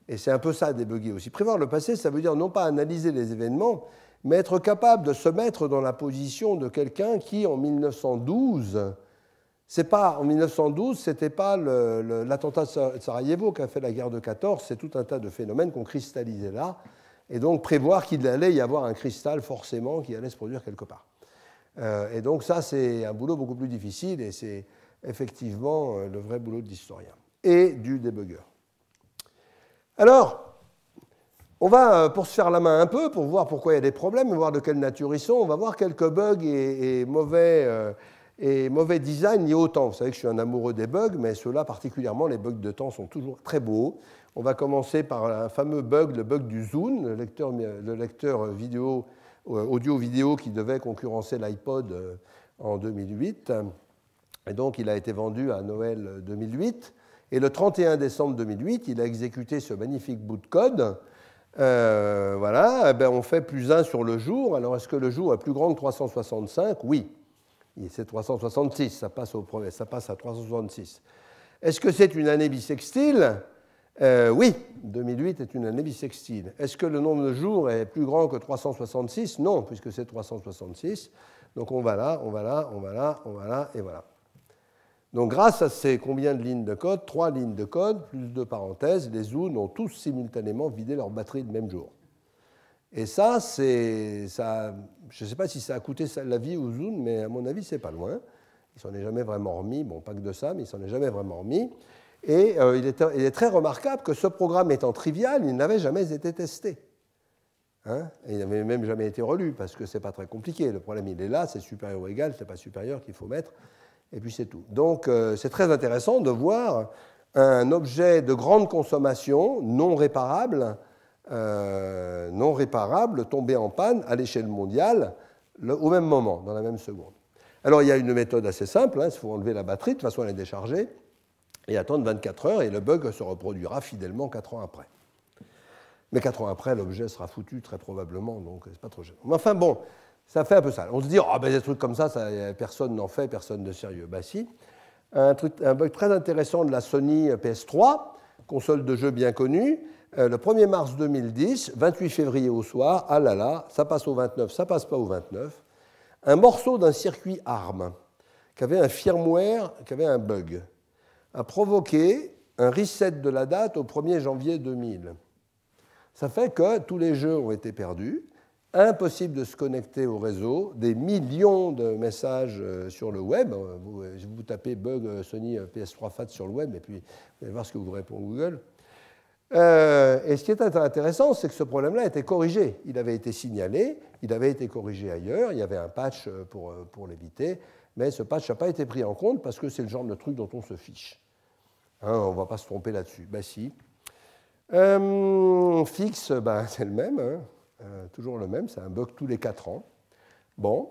Et c'est un peu ça, débugger aussi. Prévoir le passé, ça veut dire non pas analyser les événements, mais être capable de se mettre dans la position de quelqu'un qui, en 1912, c'est pas en 1912, c'était pas l'attentat de Sarajevo qui a fait la guerre de 14, c'est tout un tas de phénomènes qu'on cristallisait là, et donc prévoir qu'il allait y avoir un cristal forcément qui allait se produire quelque part. Euh, et donc ça, c'est un boulot beaucoup plus difficile, et c'est effectivement euh, le vrai boulot de l'historien et du débugueur. Alors, on va, euh, pour se faire la main un peu, pour voir pourquoi il y a des problèmes, voir de quelle nature ils sont, on va voir quelques bugs et, mauvais, et mauvais design ni a autant. Vous savez que je suis un amoureux des bugs, mais ceux-là, particulièrement les bugs de temps, sont toujours très beaux. On va commencer par un fameux bug, le bug du Zoom, le lecteur, audio-vidéo euh, qui devait concurrencer l'iPod euh, en 2008. Et donc, il a été vendu à Noël 2008. Euh, et le 31 décembre 2008, il a exécuté ce magnifique bout de code. voilà, eh ben, on fait plus 1 sur le jour. Alors, est-ce que le jour est plus grand que 365 Oui. C'est 366, ça passe, au ça passe à 366. Est-ce que c'est une année bissextile euh, Oui, 2008 est une année bissextile. Est-ce que le nombre de jours est plus grand que 366 Non, puisque c'est 366. Donc on va là, on va là, on va là, on va là, et voilà. Donc grâce à ces combien de lignes de code Trois lignes de code, plus deux parenthèses, les zooms ont tous simultanément vidé leur batterie le même jour. Et ça, c'est, ça je ne sais pas si ça a coûté la vie aux Zoun, mais à mon avis, c'est pas loin. Il s'en est jamais vraiment remis, bon, pas que de ça, mais il s'en est jamais vraiment remis. Et euh, il, est, très remarquable que ce programme étant trivial, il n'avait jamais été testé. Hein? il n'avait même jamais été relu, parce que ce n'est pas très compliqué. Le problème, il est là, c'est supérieur ou égal, ce n'est pas supérieur qu'il faut mettre, et puis c'est tout. Donc euh, c'est très intéressant de voir un objet de grande consommation, non réparable, euh, non réparable tombé en panne à l'échelle mondiale au même moment, dans la même seconde. Alors il y a une méthode assez simple, hein, il faut enlever la batterie, de toute façon elle est déchargée, et attendre 24 heures, et le bug se reproduira fidèlement 4 ans après. Mais 4 ans après, l'objet sera foutu très probablement, donc c'est pas trop gênant. Mais enfin bon, ça fait un peu ça. On se dit, ah ben, des trucs comme ça, personne n'en fait, personne de sérieux. Bah si. Un, un bug très intéressant de la Sony PS3, console de jeu bien connue, euh, le 1er mars 2010, 28 février au soir, ah là là, ça passe au 29, ça passe pas au 29, un morceau d'un circuit ARM qui avait un firmware, qui avait un bug, a provoqué un reset de la date au 1er janvier 2000. Ça fait que tous les jeux ont été perdus, impossible de se connecter au réseau, des millions de messages euh, sur le web. Euh, vous, tapez bug Sony PS3 FAT sur le web et puis vous allez voir ce que vous répond Google. Euh, et ce qui est intéressant, c'est que ce problème-là était corrigé. Il avait été signalé, il avait été corrigé ailleurs, il y avait un patch euh, pour, euh, pour l'éviter, mais ce patch n'a pas été pris en compte parce que c'est le genre de truc dont on se fiche. Hein, on ne va pas se tromper là-dessus. Ben si. Euh, fixe, ben, [LAUGHS] c'est le même, hein. toujours le même, c'est un bug tous les 4 ans. Bon.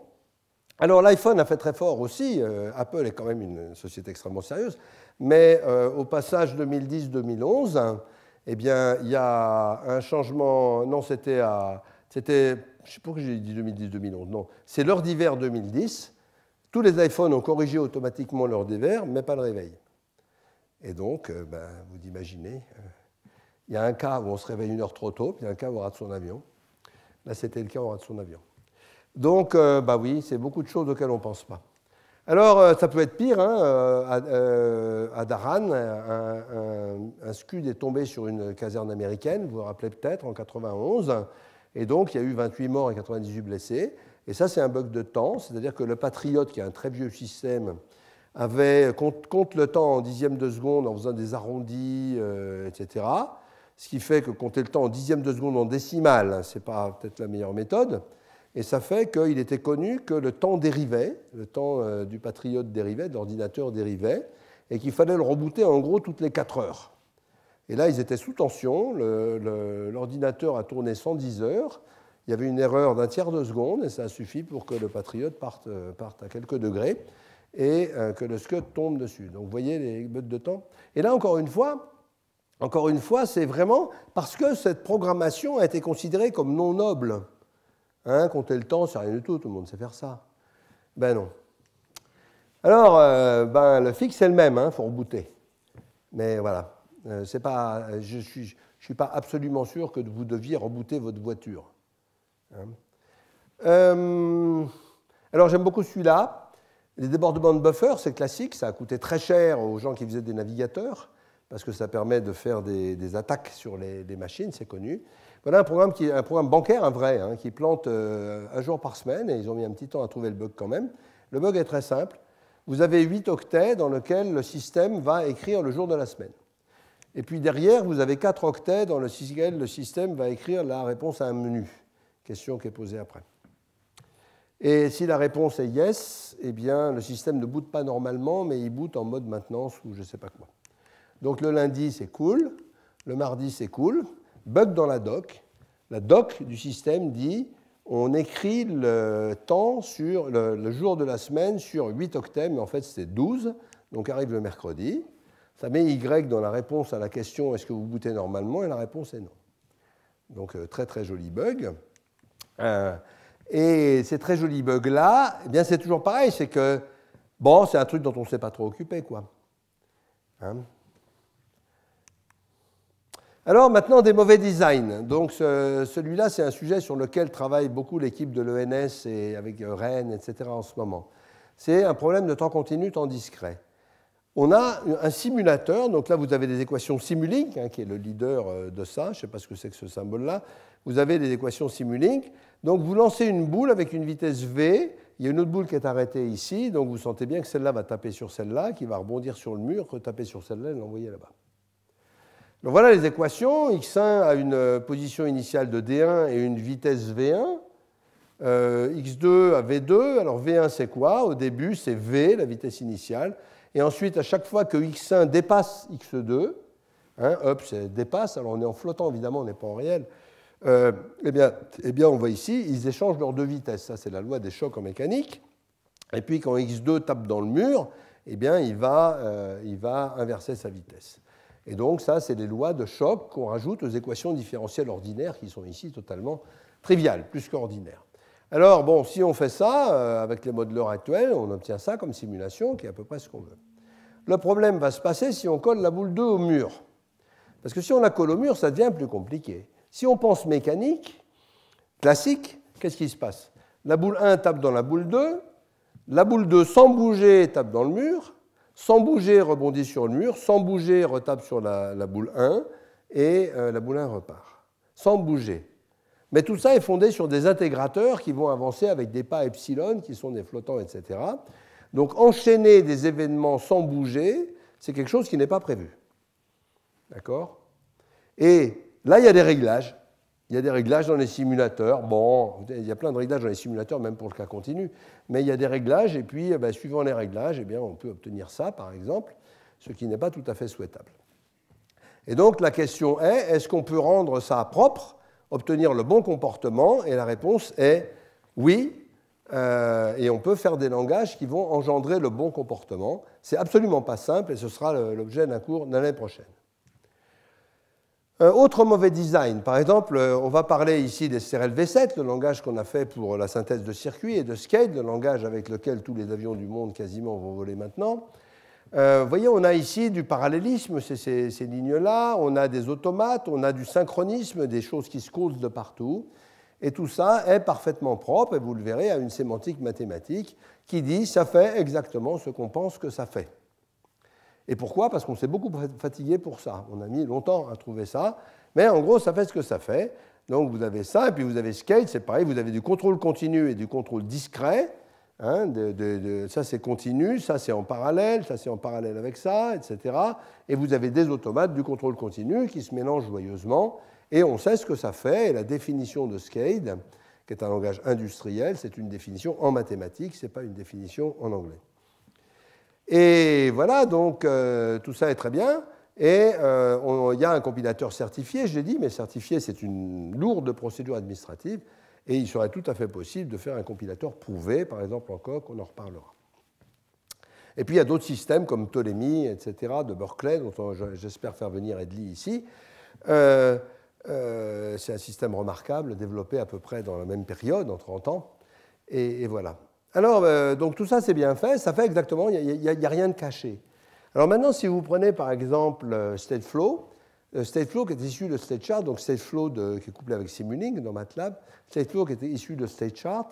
Alors l'iPhone a fait très fort aussi, Apple est quand même une société extrêmement sérieuse, mais au passage 2010-2011, eh bien, il y a un changement. Non, c'était à. C'était, je sais pas pourquoi j'ai dit 2010-2011, non. C'est l'heure d'hiver 2010. Tous les iPhones ont corrigé automatiquement l'heure d'hiver, mais pas le réveil. Et donc, euh, ben, vous imaginez, euh, il y a un cas où on se réveille une heure trop tôt, puis il y a un cas où on rate son avion. Là, c'était le cas où on rate son avion. Donc, euh, bah oui, c'est beaucoup de choses auxquelles on ne pense pas. Alors, euh, ça peut être pire. Hein, euh, à, euh, un, Scud est tombé sur une caserne américaine, vous vous rappelez peut-être, en 91. Et donc, il y a eu 28 morts et 98 blessés. Et ça, c'est un bug de temps, c'est-à-dire que le Patriote, qui a un très vieux système, avait, compte, le temps en dixième de seconde en faisant des arrondis, euh, etc. Ce qui fait que compter le temps en dixième de seconde en décimale, hein, ce n'est pas peut-être la meilleure méthode. Et ça fait qu'il était connu que le temps dérivait, le temps euh, du patriote dérivait, l'ordinateur dérivait, et qu'il fallait le rebooter en gros toutes les 4 heures. Et là, ils étaient sous tension, l'ordinateur a tourné 110 heures, il y avait une erreur d'un tiers de seconde, et ça a suffi pour que le patriote parte, euh, à quelques degrés et euh, que le Scud tombe dessus. Donc vous voyez les buts de temps. Et là, encore une fois, encore une fois, c'est vraiment parce que cette programmation a été considérée comme non noble Hein, compter le temps, c'est rien du tout, tout le monde sait faire ça. Ben non. Alors, euh, ben, le fixe est le même, il hein, faut rebooter. Mais voilà, euh, pas, je ne suis, pas absolument sûr que vous deviez rebooter votre voiture. Hein. Euh, alors, j'aime beaucoup celui-là. Les débordements de buffer, c'est classique, ça a coûté très cher aux gens qui faisaient des navigateurs, parce que ça permet de faire des, attaques sur les machines, c'est connu. Voilà un programme, qui, un programme bancaire, un vrai, hein, qui plante euh, un jour par semaine, et ils ont mis un petit temps à trouver le bug quand même. Le bug est très simple. Vous avez 8 octets dans lesquels le système va écrire le jour de la semaine. Et puis derrière, vous avez 4 octets dans lesquels le système va écrire la réponse à un menu. Question qui est posée après. Et si la réponse est yes, eh bien, le système ne boot pas normalement, mais il boot en mode maintenance ou je ne sais pas quoi. Donc le lundi, c'est cool. Le mardi, c'est cool bug dans la doc. La doc du système dit on écrit le temps sur le, jour de la semaine sur 8 octets, mais en fait c'est 12, donc arrive le mercredi. Ça met Y dans la réponse à la question est-ce que vous bootez normalement Et la réponse est non. Donc euh, très très joli bug. Euh, et ces très jolis bugs-là, eh bien c'est toujours pareil, c'est que, bon, c'est un truc dont on ne s'est pas trop occupé, quoi. Hein? Alors maintenant des mauvais designs. Donc celui-là, c'est un sujet sur lequel travaille beaucoup l'équipe de l'ENS et avec euh, Rennes, etc. en ce moment. C'est un problème de temps continu, temps discret. On a un simulateur, donc là vous avez des équations Simulink, hein, qui est le leader euh, de ça, je ne sais pas ce que c'est que ce symbole-là. Vous avez des équations Simulink. Donc vous lancez une boule avec une vitesse V, il y a une autre boule qui est arrêtée ici, donc vous sentez bien que celle-là va taper sur celle-là, qui va rebondir sur le mur, retaper sur celle-là et l'envoyer là-bas. Donc voilà les équations. x1 a une euh, position initiale de d1 et une vitesse v1. Euh, x2 a v2. Alors v1 c'est quoi Au début c'est v, la vitesse initiale. Et ensuite à chaque fois que x1 dépasse x2, hein, hop, c'est dépasse, alors on est en flottant évidemment, on n'est pas en réel, euh, eh, bien, eh bien on voit ici, ils échangent leurs deux vitesses. Ça c'est la loi des chocs en mécanique. Et puis quand x2 tape dans le mur, eh bien il va, il va inverser sa vitesse. Et donc ça, c'est les lois de choc qu'on rajoute aux équations différentielles ordinaires qui sont ici totalement triviales, plus qu'ordinaires. Alors, bon, si on fait ça, euh, avec les modeleurs actuels, on obtient ça comme simulation, qui est à peu près ce qu'on veut. Le problème va se passer si on colle la boule 2 au mur. Parce que si on la colle au mur, ça devient plus compliqué. Si on pense mécanique, classique, qu'est-ce qui se passe La boule 1 tape dans la boule 2, la boule 2 sans bouger tape dans le mur, sans bouger, rebondit sur le mur, sans bouger, retape sur la, boule 1, et la boule 1 euh, repart, sans bouger. Mais tout ça est fondé sur des intégrateurs qui vont avancer avec des pas epsilon, qui sont des flottants, etc. Donc enchaîner des événements sans bouger, c'est quelque chose qui n'est pas prévu. D'accord Et là, il y a des réglages. Il y a des réglages dans les simulateurs. Bon, il y a plein de réglages dans les simulateurs, même pour le cas continu. Mais il y a des réglages, et puis eh ben, suivant les réglages, eh bien, on peut obtenir ça, par exemple, ce qui n'est pas tout à fait souhaitable. Et donc la question est, est-ce qu'on peut rendre ça propre, obtenir le bon comportement Et la réponse est oui, euh, et on peut faire des langages qui vont engendrer le bon comportement. C'est absolument pas simple, et ce sera l'objet d'un cours l'année prochaine. Euh, autre mauvais design, par exemple, euh, on va parler ici des v 7 le langage qu'on a fait pour la synthèse de circuits, et de skate, le langage avec lequel tous les avions du monde quasiment vont voler maintenant. Euh, vous voyez, on a ici du parallélisme, ces, ces lignes-là, on a des automates, on a du synchronisme, des choses qui se causent de partout. Et tout ça est parfaitement propre, et vous le verrez, à une sémantique mathématique qui dit ça fait exactement ce qu'on pense que ça fait. Et pourquoi Parce qu'on s'est beaucoup fatigué pour ça. On a mis longtemps à trouver ça. Mais en gros, ça fait ce que ça fait. Donc vous avez ça, et puis vous avez SCADE, c'est pareil, vous avez du contrôle continu et du contrôle discret. Hein, de, ça c'est continu, ça c'est en parallèle, ça c'est en parallèle avec ça, etc. Et vous avez des automates du contrôle continu qui se mélangent joyeusement, et on sait ce que ça fait. Et la définition de SCADE, qui est un langage industriel, c'est une définition en mathématiques, ce n'est pas une définition en anglais. Et voilà, donc euh, tout ça est très bien. Et euh, il y a un compilateur certifié, je l'ai dit, mais certifié, c'est une lourde procédure administrative. Et il serait tout à fait possible de faire un compilateur prouvé, par exemple encore, coq, on en reparlera. Et puis il y a d'autres systèmes comme Ptolemy, etc., de Berkeley, dont j'espère faire venir Edly ici. Euh, c'est un système remarquable, développé à peu près dans la même période, en 30 ans. et voilà. Alors, euh, donc tout ça, c'est bien fait. Ça fait exactement, il n'y a, rien de caché. Alors maintenant, si vous prenez par exemple StateFlow, euh, StateFlow euh, qui est issu de StateChart, donc StateFlow qui est couplé avec Simulink dans MATLAB, StateFlow qui est issu de StateChart,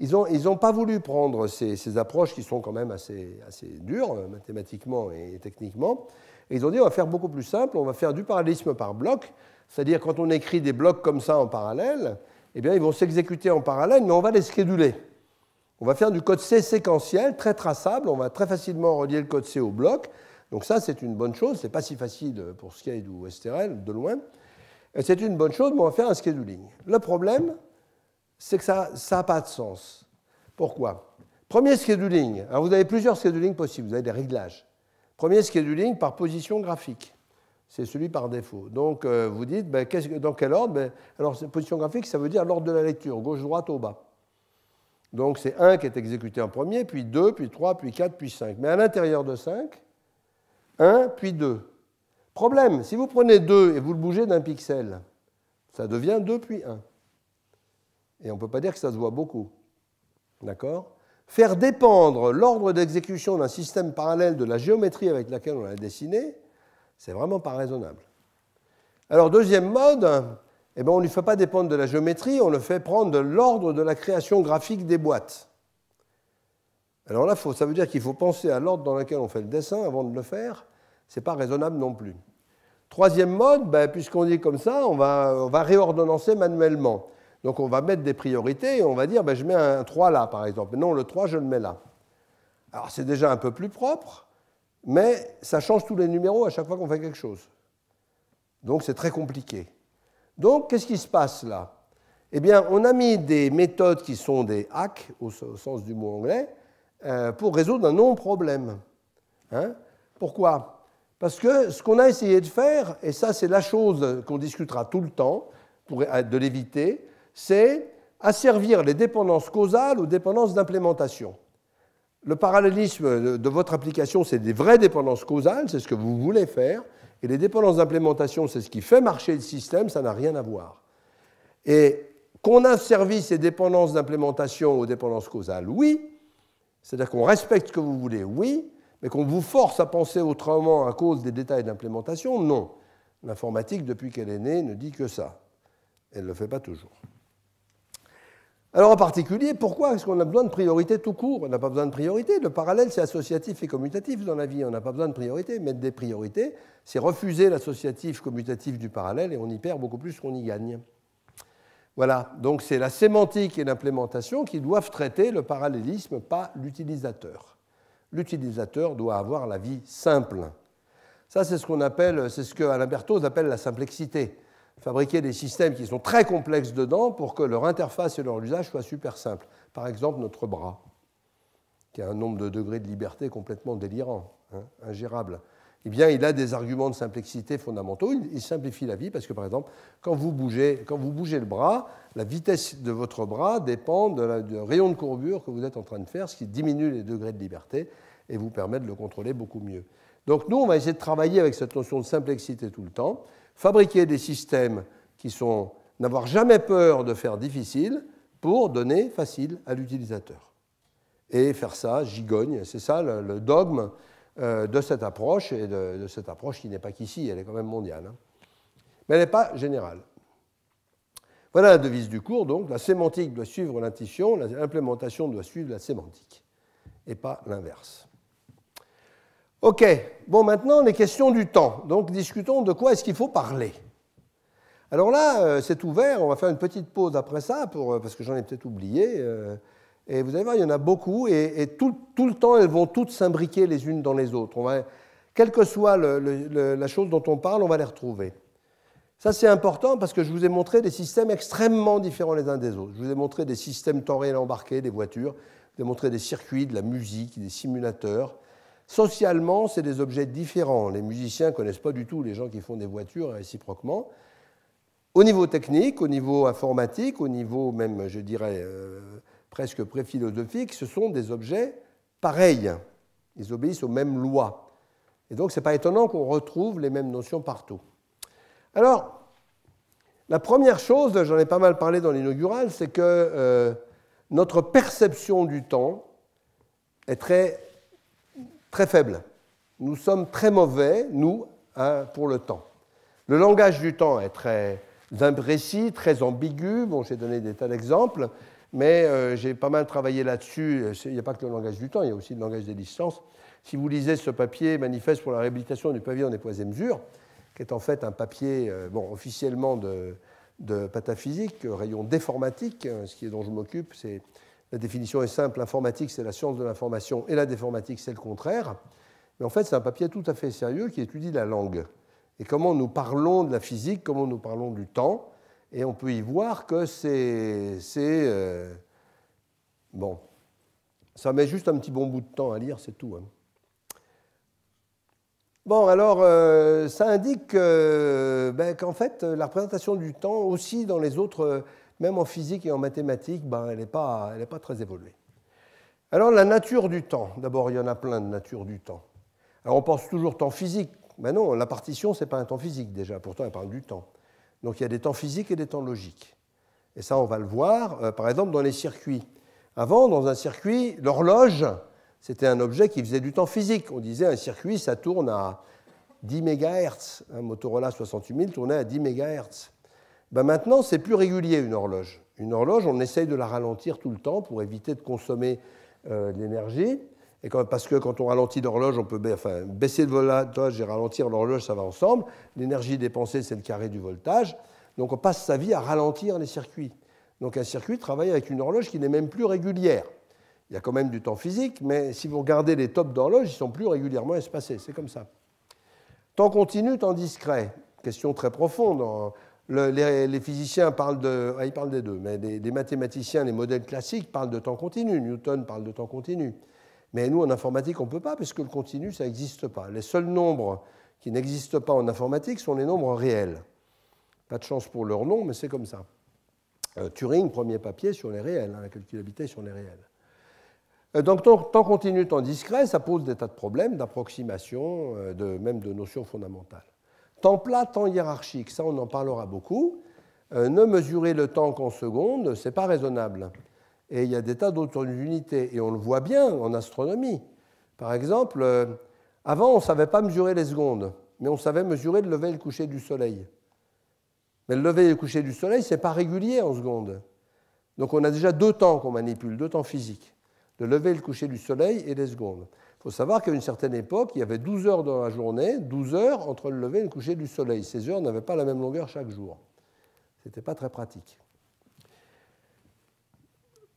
ils n'ont pas voulu prendre ces, approches qui sont quand même assez, assez dures mathématiquement et techniquement. ils ont dit on va faire beaucoup plus simple, on va faire du parallélisme par bloc, c'est-à-dire quand on écrit des blocs comme ça en parallèle, eh bien ils vont s'exécuter en parallèle, mais on va les scheduler. On va faire du code C séquentiel, très traçable, on va très facilement relier le code C au bloc. Donc ça, c'est une bonne chose, ce n'est pas si facile pour Scade ou STL de loin. C'est une bonne chose, mais on va faire un scheduling. Le problème, c'est que ça n'a pas de sens. Pourquoi Premier scheduling. Alors vous avez plusieurs scheduling possibles, vous avez des réglages. Premier scheduling par position graphique. C'est celui par défaut. Donc euh, vous dites, ben, dans quel ordre ben, Alors position graphique, ça veut dire l'ordre de la lecture, gauche, droite, au bas. Donc c'est 1 qui est exécuté en premier, puis 2, puis 3, puis 4, puis 5. Mais à l'intérieur de 5, 1, puis 2. Problème, si vous prenez 2 et vous le bougez d'un pixel, ça devient 2 puis 1. Et on ne peut pas dire que ça se voit beaucoup. D'accord Faire dépendre l'ordre d'exécution d'un système parallèle de la géométrie avec laquelle on l'a dessiné, c'est vraiment pas raisonnable. Alors, deuxième mode, eh ben, on ne lui fait pas dépendre de la géométrie, on le fait prendre de l'ordre de la création graphique des boîtes. Alors là, ça veut dire qu'il faut penser à l'ordre dans lequel on fait le dessin avant de le faire. Ce n'est pas raisonnable non plus. Troisième mode, ben, puisqu'on dit comme ça, on va, réordonnancer manuellement. Donc on va mettre des priorités et on va dire, ben, je mets un 3 là, par exemple. Non, le 3, je le mets là. Alors c'est déjà un peu plus propre, mais ça change tous les numéros à chaque fois qu'on fait quelque chose. Donc c'est très compliqué. Donc, qu'est-ce qui se passe là Eh bien, on a mis des méthodes qui sont des hacks, au sens du mot anglais, euh, pour résoudre un non-problème. Hein Pourquoi Parce que ce qu'on a essayé de faire, et ça c'est la chose qu'on discutera tout le temps, pour de l'éviter, c'est asservir les dépendances causales aux dépendances d'implémentation. Le parallélisme de votre application, c'est des vraies dépendances causales, c'est ce que vous voulez faire, et les dépendances d'implémentation, c'est ce qui fait marcher le système, ça n'a rien à voir. Et qu'on a servi ces dépendances d'implémentation aux dépendances causales, oui, c'est-à-dire qu'on respecte ce que vous voulez, oui, mais qu'on vous force à penser autrement à cause des détails d'implémentation, non. L'informatique, depuis qu'elle est née, ne dit que ça. Elle ne le fait pas toujours. Alors en particulier, pourquoi est-ce qu'on a besoin de priorité tout court On n'a pas besoin de priorité. Le parallèle, c'est associatif et commutatif dans la vie. On n'a pas besoin de priorité. Mettre des priorités, c'est refuser l'associatif commutatif du parallèle et on y perd beaucoup plus qu'on y gagne. Voilà, donc c'est la sémantique et l'implémentation qui doivent traiter le parallélisme, pas l'utilisateur. L'utilisateur doit avoir la vie simple. Ça, c'est ce qu'on appelle, c'est ce que Alain appelle la simplexité fabriquer des systèmes qui sont très complexes dedans pour que leur interface et leur usage soient super simples. Par exemple, notre bras, qui a un nombre de degrés de liberté complètement délirant, hein, ingérable. Eh bien, il a des arguments de simplexité fondamentaux. Il, simplifie la vie parce que, par exemple, quand vous bougez, quand vous bougez le bras, la vitesse de votre bras dépend du rayon de courbure que vous êtes en train de faire, ce qui diminue les degrés de liberté et vous permet de le contrôler beaucoup mieux. Donc, nous, on va essayer de travailler avec cette notion de simplexité tout le temps fabriquer des systèmes qui sont n'avoir jamais peur de faire difficile pour donner facile à l'utilisateur. Et faire ça, gigogne, c'est ça le, dogme euh, de cette approche, et de, cette approche qui n'est pas qu'ici, elle est quand même mondiale. Hein. Mais elle n'est pas générale. Voilà la devise du cours, donc la sémantique doit suivre l'intuition, l'implémentation doit suivre la sémantique, et pas l'inverse. OK, bon maintenant les questions du temps. Donc discutons de quoi est-ce qu'il faut parler. Alors là, euh, c'est ouvert, on va faire une petite pause après ça, euh, parce que j'en ai peut-être oublié. Euh, et vous allez voir, il y en a beaucoup, et, tout, le temps, elles vont toutes s'imbriquer les unes dans les autres. quelle que soit la chose dont on parle, on va les retrouver. Ça, c'est important parce que je vous ai montré des systèmes extrêmement différents les uns des autres. Je vous ai montré des systèmes temps réel embarqués, des voitures, je vous ai montré des circuits, de la musique, des simulateurs. Socialement, c'est des objets différents. Les musiciens ne connaissent pas du tout les gens qui font des voitures réciproquement. Au niveau technique, au niveau informatique, au niveau même, je dirais, euh, presque pré-philosophique, ce sont des objets pareils. Ils obéissent aux mêmes lois. Et donc, ce n'est pas étonnant qu'on retrouve les mêmes notions partout. Alors, la première chose, j'en ai pas mal parlé dans l'inaugural, c'est que euh, notre perception du temps est très très faible. Nous sommes très mauvais, nous, hein, pour le temps. Le langage du temps est très imprécis, très ambigu. Bon, j'ai donné des tas d'exemples, mais euh, j'ai pas mal travaillé là-dessus. Il n'y a pas que le langage du temps, il y a aussi le langage des distances. Si vous lisez ce papier manifeste pour la réhabilitation du pavillon des poids et mesures, qui est en fait un papier euh, bon, officiellement de, de pataphysique, rayon déformatique, hein, ce qui est dont je m'occupe, c'est la définition est simple, l'informatique c'est la science de l'information et la déformatique c'est le contraire. Mais en fait c'est un papier tout à fait sérieux qui étudie la langue et comment nous parlons de la physique, comment nous parlons du temps. Et on peut y voir que c'est... Euh, bon, ça met juste un petit bon bout de temps à lire, c'est tout. Hein. Bon, alors, euh, ça indique euh, ben, qu'en fait, la représentation du temps aussi dans les autres même en physique et en mathématiques, ben, elle n'est pas, très évoluée. Alors la nature du temps, d'abord il y en a plein de nature du temps. Alors on pense toujours temps physique, mais ben non, la partition ce n'est pas un temps physique déjà, pourtant elle parle du temps. Donc il y a des temps physiques et des temps logiques. Et ça on va le voir, euh, par exemple dans les circuits. Avant, dans un circuit, l'horloge, c'était un objet qui faisait du temps physique. On disait un circuit, ça tourne à 10 MHz. Un Motorola 68000 tournait à 10 MHz. Ben maintenant, c'est plus régulier une horloge. Une horloge, on essaye de la ralentir tout le temps pour éviter de consommer euh, de l'énergie. Et parce que quand on ralentit l'horloge, on peut enfin, baisser le voltage et ralentir l'horloge, ça va ensemble. L'énergie dépensée, c'est le carré du voltage. Donc on passe sa vie à ralentir les circuits. Donc un circuit travaille avec une horloge qui n'est même plus régulière. Il y a quand même du temps physique, mais si vous regardez les tops d'horloge, ils sont plus régulièrement espacés. C'est comme ça. Temps continu, temps discret. Question très profonde les, physiciens parlent de, parlent des deux, mais les, mathématiciens, les modèles classiques parlent de temps continu. Newton parle de temps continu. Mais nous, en informatique, on ne peut pas, puisque le continu, ça n'existe pas. Les seuls nombres qui n'existent pas en informatique sont les nombres réels. Pas de chance pour leur nom, mais c'est comme ça. Euh, Turing, premier papier sur les réels, hein, la calculabilité sur les réels. Euh, donc, temps continu, temps discret, ça pose des tas de problèmes d'approximation, euh, de, même de notions fondamentales. Temps plat, temps hiérarchique, ça on en parlera beaucoup. Euh, ne mesurer le temps qu'en secondes, c'est pas raisonnable. Et il y a des tas d'autres unités, et on le voit bien en astronomie. Par exemple, euh, avant on ne savait pas mesurer les secondes, mais on savait mesurer le lever et le coucher du soleil. Mais le lever et le coucher du soleil, c'est pas régulier en secondes. Donc on a déjà deux temps qu'on manipule, deux temps physiques, le lever et le coucher du soleil et les secondes. Il faut savoir qu'à une certaine époque, il y avait 12 heures dans la journée, 12 heures entre le lever et le coucher du soleil. Ces heures n'avaient pas la même longueur chaque jour. Ce n'était pas très pratique.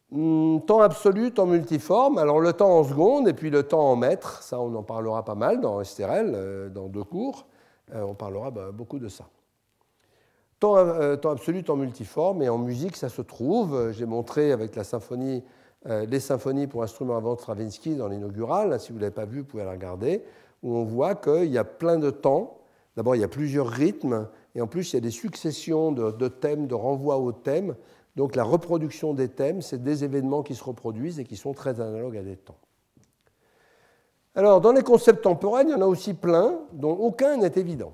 Hmm, temps absolu, temps multiforme. Alors le temps en secondes et puis le temps en mètres, ça on en parlera pas mal dans STRL, euh, dans deux cours. Euh, on parlera bah, beaucoup de ça. Temps, euh, temps absolu, temps multiforme et en musique ça se trouve. J'ai montré avec la symphonie euh, les symphonies pour instruments avant Stravinsky dans l'inaugural, si vous ne l'avez pas vu, vous pouvez la regarder, où on voit qu'il y a plein de temps. D'abord, il y a plusieurs rythmes, et en plus, il y a des successions de, thèmes, de renvois aux thèmes. Donc la reproduction des thèmes, c'est des événements qui se reproduisent et qui sont très analogues à des temps. Alors, dans les concepts temporels, il y en a aussi plein, dont aucun n'est évident.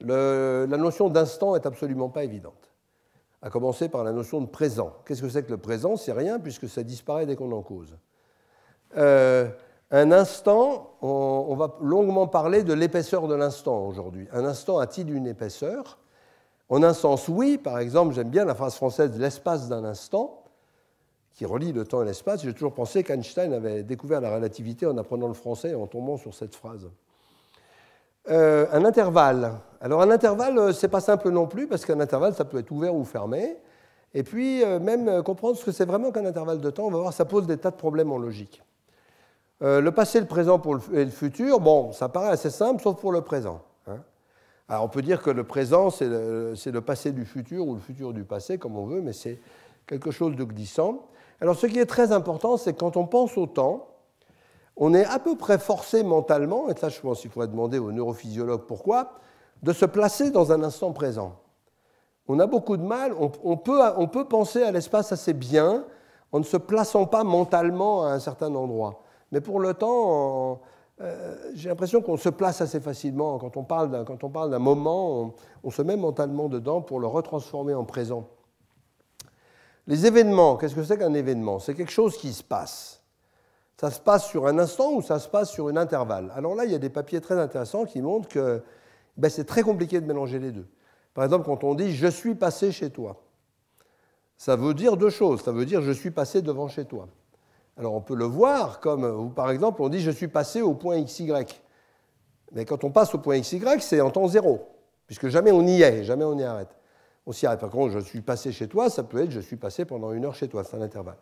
la notion d'instant n'est absolument pas évidente à commencer par la notion de présent. Qu'est-ce que c'est que le présent C'est rien puisque ça disparaît dès qu'on en cause. Euh, un instant, on, on, va longuement parler de l'épaisseur de l'instant aujourd'hui. Un instant a-t-il une épaisseur En un sens, oui. Par exemple, j'aime bien la phrase française l'espace d'un instant, qui relie le temps et l'espace. J'ai toujours pensé qu'Einstein avait découvert la relativité en apprenant le français et en tombant sur cette phrase. Euh, un intervalle. Alors un intervalle, euh, c'est pas simple non plus, parce qu'un intervalle, ça peut être ouvert ou fermé. Et puis, euh, même comprendre ce que c'est vraiment qu'un intervalle de temps, on va voir, ça pose des tas de problèmes en logique. le passé, le présent pour le, et le futur, bon, ça paraît assez simple, sauf pour le présent. Hein. Alors on peut dire que le présent, c'est le, le, passé du futur ou le futur du passé, comme on veut, mais c'est quelque chose de glissant. Alors ce qui est très important, c'est quand on pense au temps, on est à peu près forcé mentalement, et là je pense qu'il faudrait demander aux neurophysiologues pourquoi, de se placer dans un instant présent. On a beaucoup de mal, on, peut, penser à l'espace assez bien en ne se plaçant pas mentalement à un certain endroit. Mais pour le temps, euh, j'ai l'impression qu'on se place assez facilement. Quand on parle d'un, moment, on se met mentalement dedans pour le retransformer en présent. Les événements, qu'est-ce que c'est qu'un événement C'est quelque chose qui se passe ça se passe sur un instant ou ça se passe sur un intervalle Alors là, il y a des papiers très intéressants qui montrent que ben, c'est très compliqué de mélanger les deux. Par exemple, quand on dit je suis passé chez toi, ça veut dire deux choses. Ça veut dire je suis passé devant chez toi. Alors on peut le voir comme, par exemple, on dit je suis passé au point XY. Mais quand on passe au point XY, c'est en temps zéro, puisque jamais on y est, jamais on y arrête. On s'y arrête. Par contre, je suis passé chez toi, ça peut être je suis passé pendant une heure chez toi, c'est un intervalle.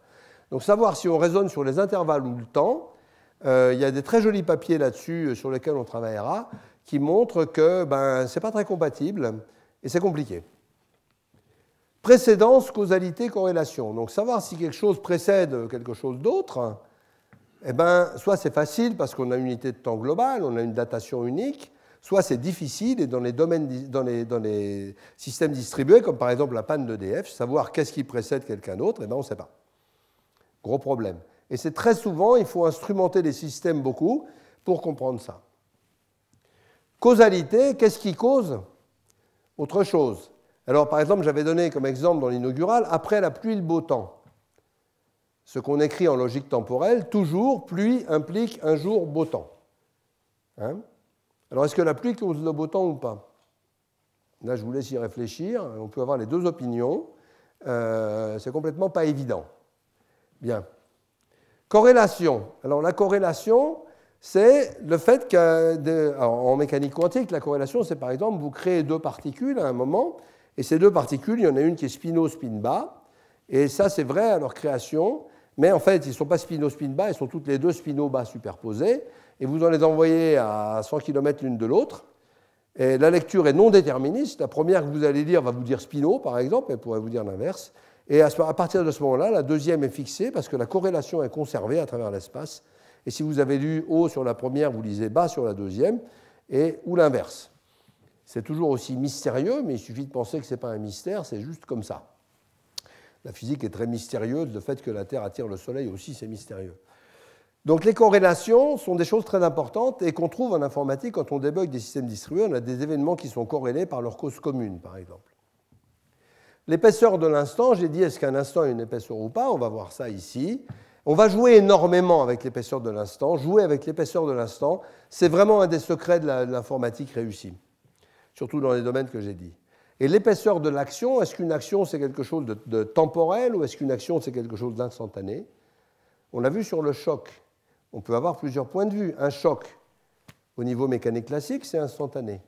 Donc savoir si on raisonne sur les intervalles ou le temps, euh, il y a des très jolis papiers là-dessus euh, sur lesquels on travaillera, qui montrent que ben, ce n'est pas très compatible et c'est compliqué. Précédence, causalité, corrélation. Donc savoir si quelque chose précède quelque chose d'autre, eh ben, soit c'est facile parce qu'on a une unité de temps globale, on a une datation unique, soit c'est difficile et dans les, domaines, dans les, dans les systèmes distribués, comme par exemple la panne d'EDF, savoir qu'est-ce qui précède quelqu'un d'autre, eh ben, on ne sait pas. Gros problème. Et c'est très souvent, il faut instrumenter les systèmes beaucoup pour comprendre ça. Causalité, qu'est-ce qui cause Autre chose. Alors par exemple, j'avais donné comme exemple dans l'inaugural, après la pluie, le beau temps. Ce qu'on écrit en logique temporelle, toujours pluie implique un jour beau temps. Hein Alors est-ce que la pluie cause le beau temps ou pas Là, je vous laisse y réfléchir. On peut avoir les deux opinions. Euh, c'est complètement pas évident. Bien. Corrélation. Alors la corrélation, c'est le fait qu'en mécanique quantique, la corrélation, c'est par exemple, vous créez deux particules à un moment, et ces deux particules, il y en a une qui est spino-spin-bas, et ça c'est vrai à leur création, mais en fait, ils ne sont pas haut, spin bas ils sont toutes les deux spino-bas superposés, et vous en les envoyez à 100 km l'une de l'autre, et la lecture est non déterministe, la première que vous allez lire va vous dire spino, par exemple, elle pourrait vous dire l'inverse, et à partir de ce moment-là, la deuxième est fixée parce que la corrélation est conservée à travers l'espace. Et si vous avez lu haut sur la première, vous lisez bas sur la deuxième, et, ou l'inverse. C'est toujours aussi mystérieux, mais il suffit de penser que ce n'est pas un mystère, c'est juste comme ça. La physique est très mystérieuse, le fait que la Terre attire le Soleil aussi, c'est mystérieux. Donc les corrélations sont des choses très importantes et qu'on trouve en informatique quand on débug des systèmes distribués, on a des événements qui sont corrélés par leur cause commune, par exemple. L'épaisseur de l'instant, j'ai dit est-ce qu'un instant a une épaisseur ou pas On va voir ça ici. On va jouer énormément avec l'épaisseur de l'instant. Jouer avec l'épaisseur de l'instant, c'est vraiment un des secrets de l'informatique réussie, surtout dans les domaines que j'ai dit. Et l'épaisseur de l'action, est-ce qu'une action c'est quelque chose de, de temporel ou est-ce qu'une action c'est quelque chose d'instantané On l'a vu sur le choc. On peut avoir plusieurs points de vue. Un choc au niveau mécanique classique, c'est instantané.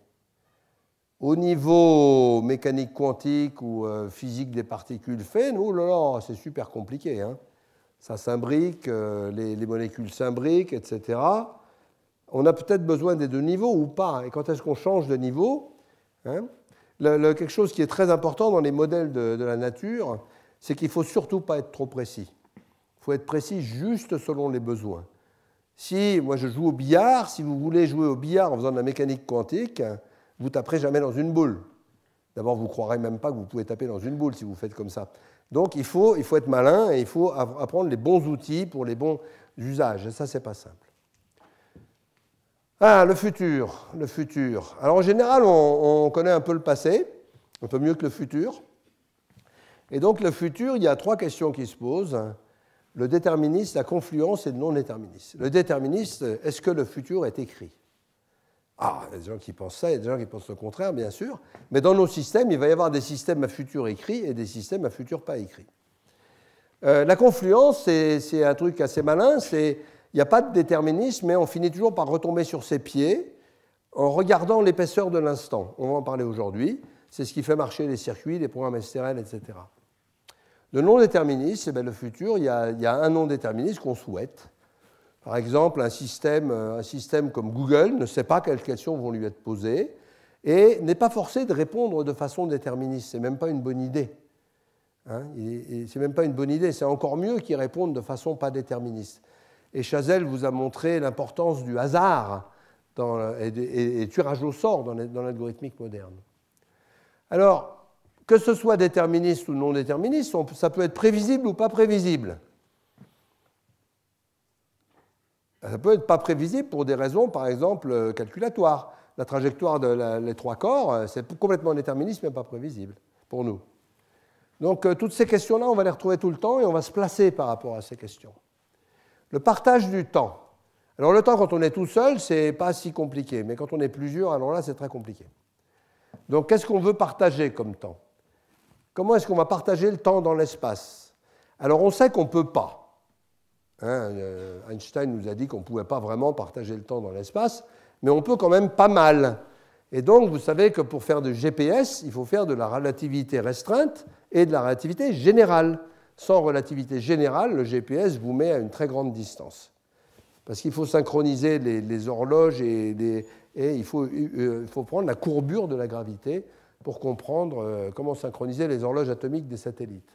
Au niveau mécanique quantique ou euh, physique des particules fait oh là là, c'est super compliqué. Hein. Ça s'imbrique, euh, les, molécules s'imbriquent, etc. On a peut-être besoin des deux niveaux ou pas. Et quand est-ce qu'on change de niveau hein, Quelque chose qui est très important dans les modèles de, de la nature, c'est qu'il ne faut surtout pas être trop précis. Il faut être précis juste selon les besoins. Si moi je joue au billard, si vous voulez jouer au billard en faisant de la mécanique quantique, vous taperez jamais dans une boule. D'abord, vous ne croirez même pas que vous pouvez taper dans une boule si vous faites comme ça. Donc, il faut, il faut être malin et il faut apprendre les bons outils pour les bons usages. Et ça, n'est pas simple. Ah, le futur, le futur. Alors, en général, on, on connaît un peu le passé, un peu mieux que le futur. Et donc, le futur, il y a trois questions qui se posent. Le déterministe, la confluence et le non-déterministe. Le déterministe, est-ce que le futur est écrit ah, il y a des gens qui pensent ça, il y a des gens qui pensent le contraire, bien sûr. Mais dans nos systèmes, il va y avoir des systèmes à futur écrit et des systèmes à futur pas écrit. Euh, la confluence, c'est un truc assez malin. Il n'y a pas de déterminisme, mais on finit toujours par retomber sur ses pieds en regardant l'épaisseur de l'instant. On va en parler aujourd'hui. C'est ce qui fait marcher les circuits, les programmes STRL, etc. Le non déterminisme c'est eh ben, le futur, il y, a, un non déterminisme qu'on souhaite par exemple, euh, un système, comme Google ne sait pas quelles questions vont lui être posées et n'est pas forcé de répondre de façon déterministe. C'est même pas une bonne idée. Hein. c'est même pas une bonne idée. C'est encore mieux qu'il réponde de façon pas déterministe. Et Chazelle vous a montré l'importance du hasard et, et, et, au sort dans, l'algorithmique moderne. Alors, que ce soit déterministe ou non déterministe, ça peut être prévisible ou pas prévisible. Ça peut être pas prévisible pour des raisons, par exemple, euh, calculatoires. La trajectoire des trois corps, euh, c'est complètement déterministe, mais pas prévisible pour nous. Donc euh, toutes ces questions-là, on va les retrouver tout le temps et on va se placer par rapport à ces questions. Le partage du temps. Alors le temps, quand on est tout seul, c'est pas si compliqué, mais quand on est plusieurs, alors là, c'est très compliqué. Donc qu'est-ce qu'on veut partager comme temps Comment est-ce qu'on va partager le temps dans l'espace Alors on sait qu'on ne peut pas. Hein, euh, Einstein nous a dit qu'on ne pouvait pas vraiment partager le temps dans l'espace, mais on peut quand même pas mal. Et donc, vous savez que pour faire de GPS, il faut faire de la relativité restreinte et de la relativité générale. Sans relativité générale, le GPS vous met à une très grande distance. Parce qu'il faut synchroniser les, horloges et, euh, il, faut, prendre la courbure de la gravité pour comprendre euh, comment synchroniser les horloges atomiques des satellites.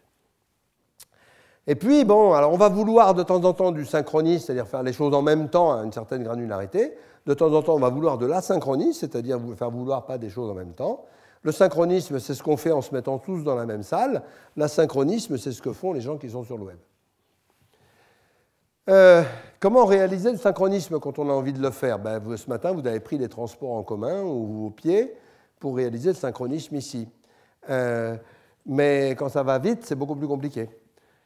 Et puis, bon, alors on va vouloir de temps en temps du synchronisme, c'est-à-dire faire les choses en même temps à une certaine granularité. De temps en temps, on va vouloir de l'asynchronisme, c'est-à-dire faire vouloir pas des choses en même temps. Le synchronisme, c'est ce qu'on fait en se mettant tous dans la même salle. L'asynchronisme, c'est ce que font les gens qui sont sur le web. Euh, comment réaliser le synchronisme quand on a envie de le faire ben, Ce matin, vous avez pris les transports en commun ou au pied pour réaliser le synchronisme ici. Euh, mais quand ça va vite, c'est beaucoup plus compliqué.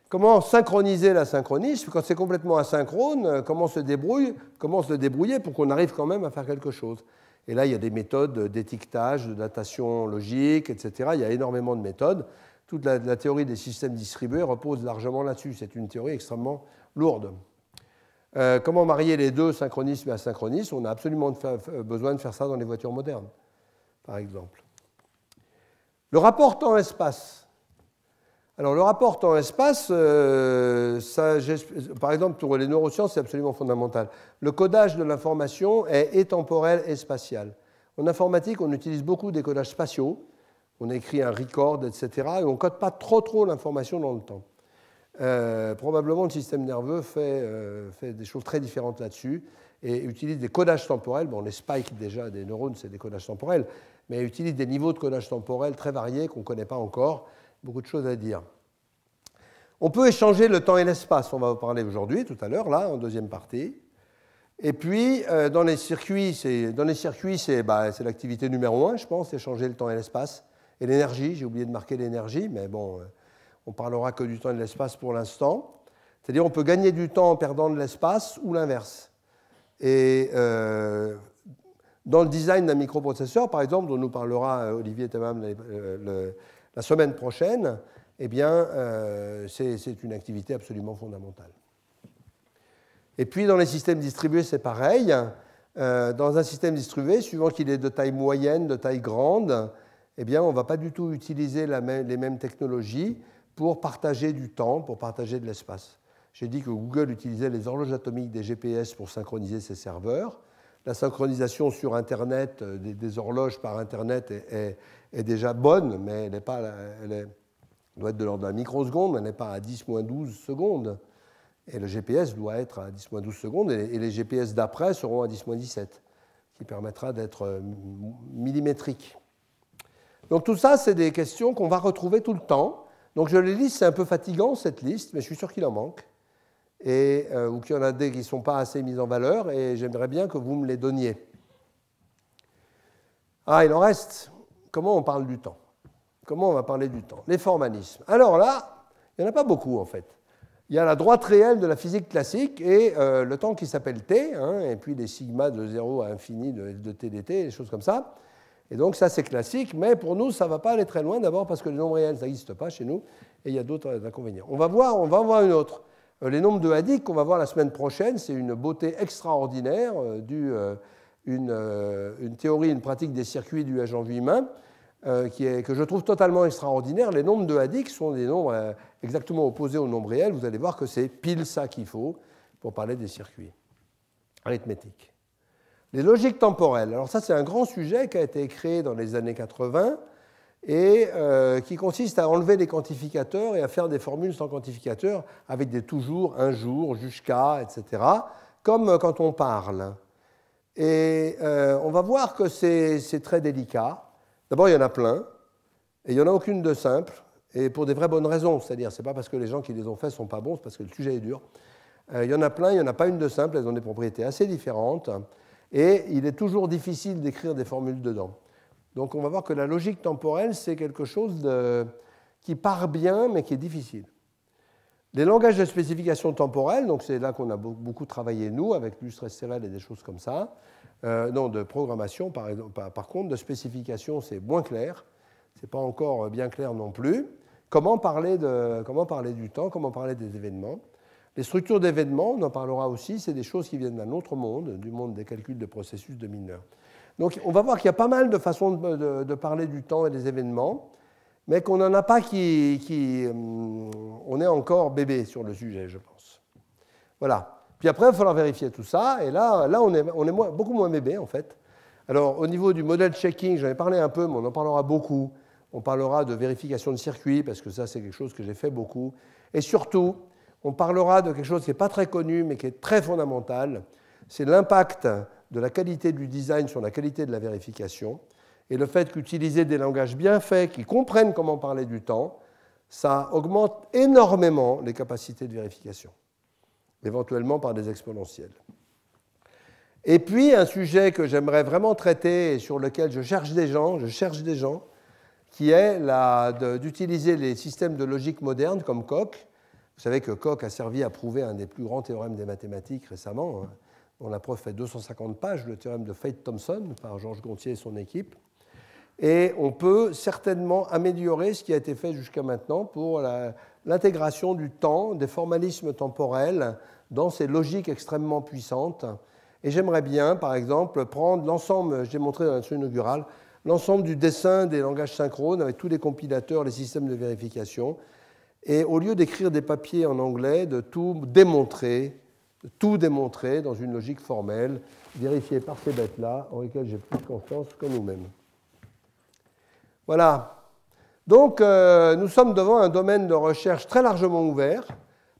Comment synchroniser la Quand c'est complètement asynchrone, euh, comment se débrouille, comment se débrouiller pour qu'on arrive quand même à faire quelque chose Et là, il y a des méthodes d'étiquetage, de datation logique, etc. Il y a énormément de méthodes. Toute la, théorie des systèmes distribués repose largement là-dessus. C'est une théorie extrêmement lourde. Euh, comment marier les deux, synchronisme et asynchronisme On a absolument euh, besoin de faire ça dans les voitures modernes, par exemple. Le rapport temps-espace alors le rapport temps-espace, euh, par exemple pour les neurosciences, c'est absolument fondamental. Le codage de l'information est et temporel et spatial. En informatique, on utilise beaucoup des codages spatiaux. On écrit un record, etc. Et on ne code pas trop trop l'information dans le temps. Euh, probablement le système nerveux euh, fait, des choses très différentes là-dessus et utilise des codages temporels. Bon, les spikes déjà des neurones, c'est des codages temporels, mais utilise des niveaux de codage temporel très variés qu'on ne connaît pas encore beaucoup de choses à dire. On peut échanger le temps et l'espace, on va en parler aujourd'hui, tout à l'heure, là, en deuxième partie. Et puis, euh, dans les circuits, c'est, dans les circuits, bah, c'est, l'activité numéro un, je pense, échanger le temps et l'espace. Et l'énergie, j'ai oublié de marquer l'énergie, mais bon, euh, on parlera que du temps et de l'espace pour l'instant. C'est-à-dire, on peut gagner du temps en perdant de l'espace ou l'inverse. Et euh, dans le design d'un microprocesseur, par exemple, dont nous parlera Olivier Tamam le, la semaine prochaine, eh bien, euh, c'est une activité absolument fondamentale. Et puis, dans les systèmes distribués, c'est pareil. Euh, dans un système distribué, suivant qu'il est de taille moyenne, de taille grande, eh bien, on ne va pas du tout utiliser les mêmes technologies pour partager du temps, pour partager de l'espace. J'ai dit que Google utilisait les horloges atomiques des GPS pour synchroniser ses serveurs. La synchronisation sur Internet, euh, des, horloges par Internet, est est déjà bonne, mais elle, est pas, elle doit être de l'ordre d'un microseconde, elle n'est pas à 10-12 secondes. Et le GPS doit être à 10-12 secondes, et les GPS d'après seront à 10-17, qui permettra d'être euh, millimétrique. Donc tout ça, c'est des questions qu'on va retrouver tout le temps. Donc je les liste, c'est un peu fatigant cette liste, mais je suis sûr qu'il en manque, et, euh, ou qu'il y en a des qui ne sont pas assez mises en valeur, et j'aimerais bien que vous me les donniez. Ah, il en reste comment on parle du temps Comment on va parler du temps Les formalismes. Alors là, il n'y en a pas beaucoup en fait. Il y a la droite réelle de la physique classique et euh, le temps qui s'appelle t, hein, et puis les sigma de 0 à infini de, t dt, des choses comme ça. Et donc ça c'est classique, mais pour nous ça ne va pas aller très loin d'abord parce que les nombres réels ça pas chez nous et il y a d'autres inconvénients. On va voir, on va voir une autre. Euh, les nombres de Hadik qu'on va voir la semaine prochaine, c'est une beauté extraordinaire euh, du euh, une, théorie, une pratique des circuits du agent humain, euh, qui est, que je trouve totalement extraordinaire. Les nombres de qui sont des nombres euh, exactement opposés aux nombres réels. Vous allez voir que c'est pile ça qu'il faut pour parler des circuits arithmétiques. Les logiques temporelles. Alors ça, c'est un grand sujet qui a été créé dans les années 80 et qui consiste à enlever les quantificateurs et à faire des formules sans quantificateurs avec des toujours, un jour, jusqu'à, etc., comme quand on parle. Et euh, on va voir que c'est très délicat. D'abord, il y en a plein, et il n'y en a aucune de simple, et pour des vraies bonnes raisons. C'est-à-dire, n'est pas parce que les gens qui les ont faits sont pas bons, c'est parce que le sujet est dur. Euh, il y en a plein, il n'y en a pas une de simple, elles ont des propriétés assez différentes, et il est toujours difficile d'écrire des formules dedans. Donc on va voir que la logique temporelle, c'est quelque chose qui part bien, mais qui est difficile. Les langages de spécification temporelle, donc c'est là qu'on a beaucoup travaillé nous, avec l'ustre et des choses comme ça. Euh, non, de programmation, par, contre, de spécification, c'est moins clair. Ce n'est pas encore euh, bien clair non plus. Comment parler, de, comment parler du temps, comment parler des événements Les structures d'événements, on en parlera aussi, c'est des choses qui viennent d'un autre monde, du monde des calculs de processus de mineurs. Donc on va voir qu'il y a pas mal de façons de parler du temps et des événements mais qu'on n'en a pas qui, euh, On est encore bébé sur le sujet, je pense. Voilà. Puis après, il va falloir vérifier tout ça. Et là, là on est, beaucoup moins bébé, en fait. Alors, au niveau du modèle checking, j'en ai parlé un peu, mais on en parlera beaucoup. On parlera de vérification de circuit, parce que ça, c'est quelque chose que j'ai fait beaucoup. Et surtout, on parlera de quelque chose qui n'est pas très connu, mais qui est très fondamental. C'est l'impact de la qualité du design sur la qualité de la vérification. Et le fait qu'utiliser des langages bien faits, qui comprennent comment parler du temps, ça augmente énormément les capacités de vérification, éventuellement par des exponentielles. Et puis, un sujet que j'aimerais vraiment traiter et sur lequel je cherche des gens, je cherche des gens, qui est d'utiliser les systèmes de logique moderne comme Koch. Vous savez que Koch a servi à prouver un des plus grands théorèmes des mathématiques récemment, On hein, dont la fait 250 pages, le théorème de Fate-Thompson par Georges Gontier et son équipe. Et on peut certainement améliorer ce qui a été fait jusqu'à maintenant pour l'intégration du temps, des formalismes temporels dans ces logiques extrêmement puissantes. Et j'aimerais bien, par exemple, prendre l'ensemble, j'ai montré dans la leçon inaugurale, l'ensemble du dessin des langages synchrones avec tous les compilateurs, les systèmes de vérification. Et au lieu d'écrire des papiers en anglais, de tout démontrer, tout démontrer dans une logique formelle, vérifiée par ces bêtes-là, en lesquelles j'ai plus confiance que nous-mêmes. Voilà. Donc, euh, nous sommes devant un domaine de recherche très largement ouvert,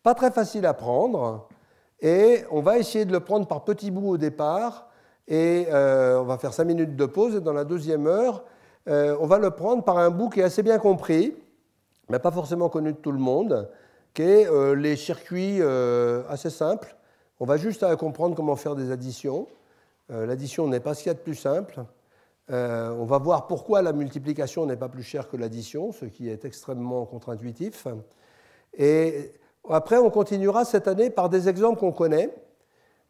pas très facile à prendre, et on va essayer de le prendre par petits bouts au départ, et euh, on va faire 5 minutes de pause, et dans la deuxième heure, euh, on va le prendre par un bout qui est assez bien compris, mais pas forcément connu de tout le monde, qui est les circuits assez simples. On va juste comprendre comment faire des additions. L'addition n'est pas ce qu'il y a de plus simple. Euh, on va voir pourquoi la multiplication n'est pas plus chère que l'addition, ce qui est extrêmement contre-intuitif. Et après, on continuera cette année par des exemples qu'on connaît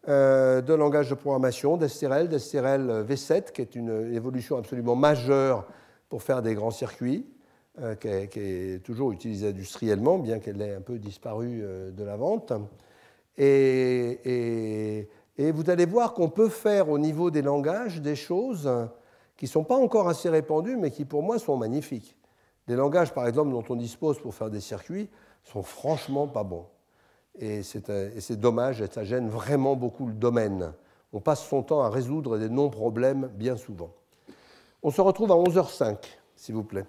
euh, de langage de programmation, d'STRL, d'STRL V7, qui est une évolution absolument majeure pour faire des grands circuits, euh, qui, est, toujours utilisée industriellement, bien qu'elle ait un peu disparu de la vente. et vous allez voir qu'on peut faire au niveau des langages des choses qui ne sont pas encore assez répandus, mais qui pour moi sont magnifiques. Les langages, par exemple, dont on dispose pour faire des circuits, sont franchement pas bons. Et c'est euh, dommage, ça gêne vraiment beaucoup le domaine. On passe son temps à résoudre des non-problèmes bien souvent. On se retrouve à 11h05, s'il vous plaît.